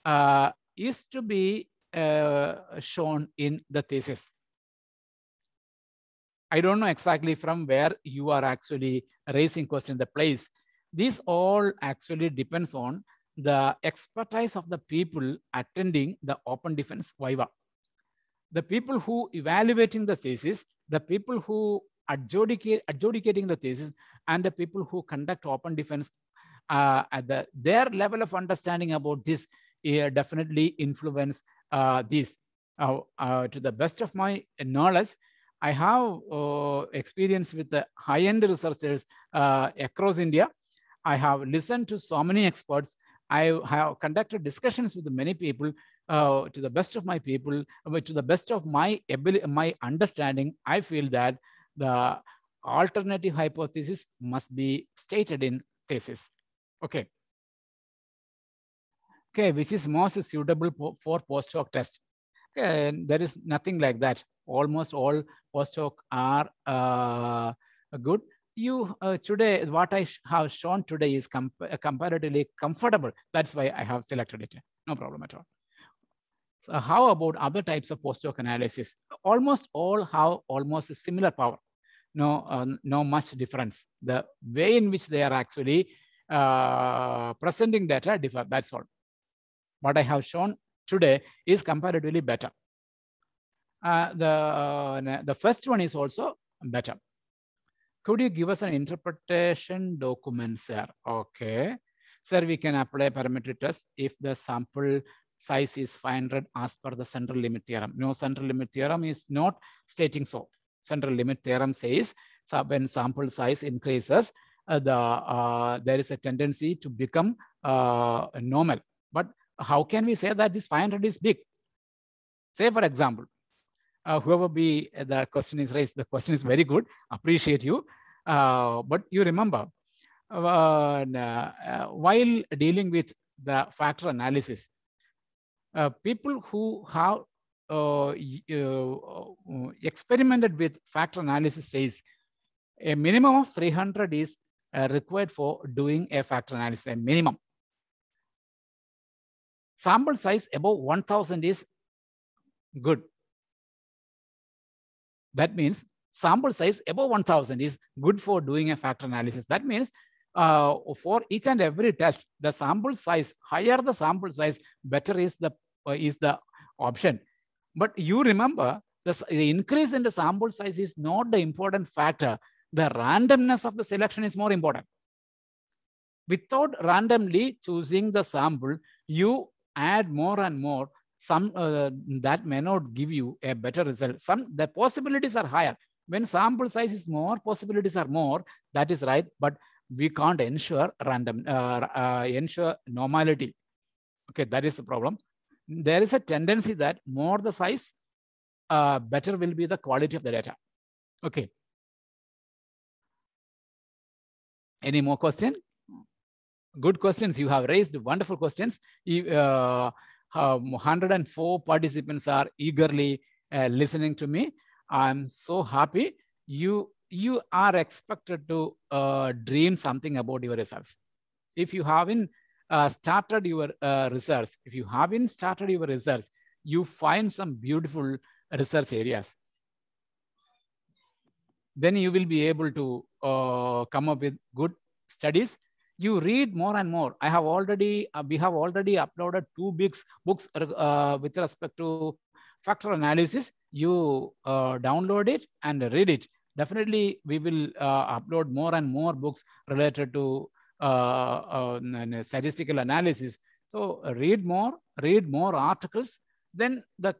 uh, is to be uh, shown in the thesis. I don't know exactly from where you are actually raising question the place. This all actually depends on the expertise of the people attending the open defense viva. The people who evaluating the thesis, the people who adjudicate, adjudicating the thesis, and the people who conduct open defense uh, at the, their level of understanding about this uh, definitely influence uh, this. Uh, to the best of my knowledge, I have uh, experience with the high-end researchers uh, across India. I have listened to so many experts. I have conducted discussions with many people uh, to the best of my people, uh, to the best of my ability, my understanding. I feel that the alternative hypothesis must be stated in thesis. Okay. Okay, which is most suitable for postdoc test and uh, there is nothing like that. Almost all postdoc are uh, good. You uh, today, what I sh have shown today is uh, comparatively comfortable. That's why I have selected it. No problem at all. So how about other types of postdoc analysis? Almost all have almost similar power. No, uh, no much difference. The way in which they are actually uh, presenting data differ. That's all. What I have shown today is comparatively better. Uh, the, uh, the first one is also better. Could you give us an interpretation document, sir? Okay. Sir, we can apply parametric test if the sample size is 500 as per the central limit theorem. No central limit theorem is not stating so. Central limit theorem says so when sample size increases, uh, the, uh, there is a tendency to become uh, normal. But how can we say that this 500 is big? Say, for example, uh, whoever be uh, the question is raised, the question is very good, appreciate you. Uh, but you remember, uh, uh, while dealing with the factor analysis, people who have experimented with factor analysis says a minimum of 300 is required for doing a factor analysis, a minimum sample size above 1000 is good. That means sample size above 1000 is good for doing a factor analysis. That means uh, for each and every test, the sample size, higher the sample size, better is the, uh, is the option. But you remember, the increase in the sample size is not the important factor. The randomness of the selection is more important. Without randomly choosing the sample, you add more and more, some uh, that may not give you a better result. Some the possibilities are higher. When sample size is more, possibilities are more. That is right, but we can't ensure random uh, uh ensure normality. Okay, that is the problem. There is a tendency that more the size, uh, better will be the quality of the data. Okay. Any more question? good questions you have raised, wonderful questions. Uh, 104 um, participants are eagerly uh, listening to me. I'm so happy. You you are expected to uh, dream something about your research. If you haven't uh, started your uh, research, if you haven't started your research, you find some beautiful research areas. Then you will be able to uh, come up with good studies you read more and more. I have already, uh, we have already uploaded two big books uh, uh, with respect to factor analysis. You uh, download it and read it. Definitely, we will uh, upload more and more books related to statistical analysis. So read more, read more articles. Then the,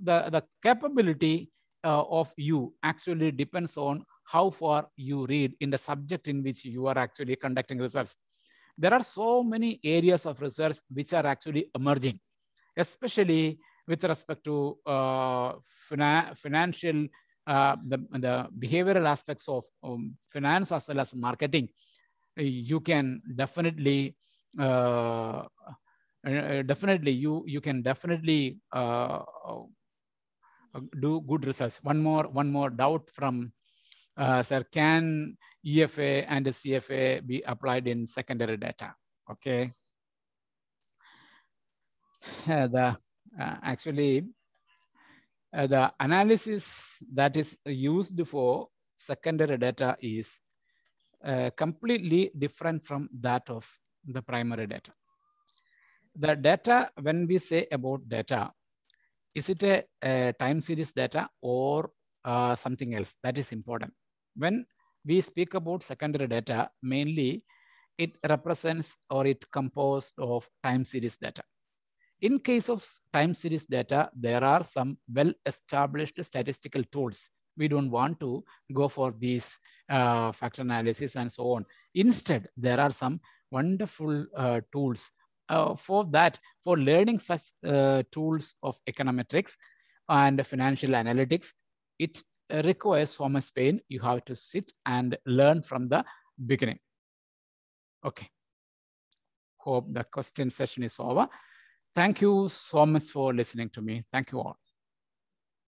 the, the capability uh, of you actually depends on how far you read in the subject in which you are actually conducting research. There are so many areas of research which are actually emerging, especially with respect to uh, fina financial, uh, the, the behavioral aspects of um, finance as well as marketing. You can definitely uh, uh, uh definitely you you can definitely uh, uh, do good research. One more one more doubt from uh, sir, can EFA and CFA be applied in secondary data? Okay. Uh, the uh, actually uh, the analysis that is used for secondary data is uh, completely different from that of the primary data. The data, when we say about data, is it a, a time series data or uh, something else? That is important. When we speak about secondary data, mainly it represents or it composed of time series data. In case of time series data, there are some well-established statistical tools. We don't want to go for these uh, factor analysis and so on. Instead, there are some wonderful uh, tools. Uh, for that, for learning such uh, tools of econometrics and financial analytics, it requires so much pain. You have to sit and learn from the beginning. Okay. Hope the question session is over. Thank you so much for listening to me. Thank you all.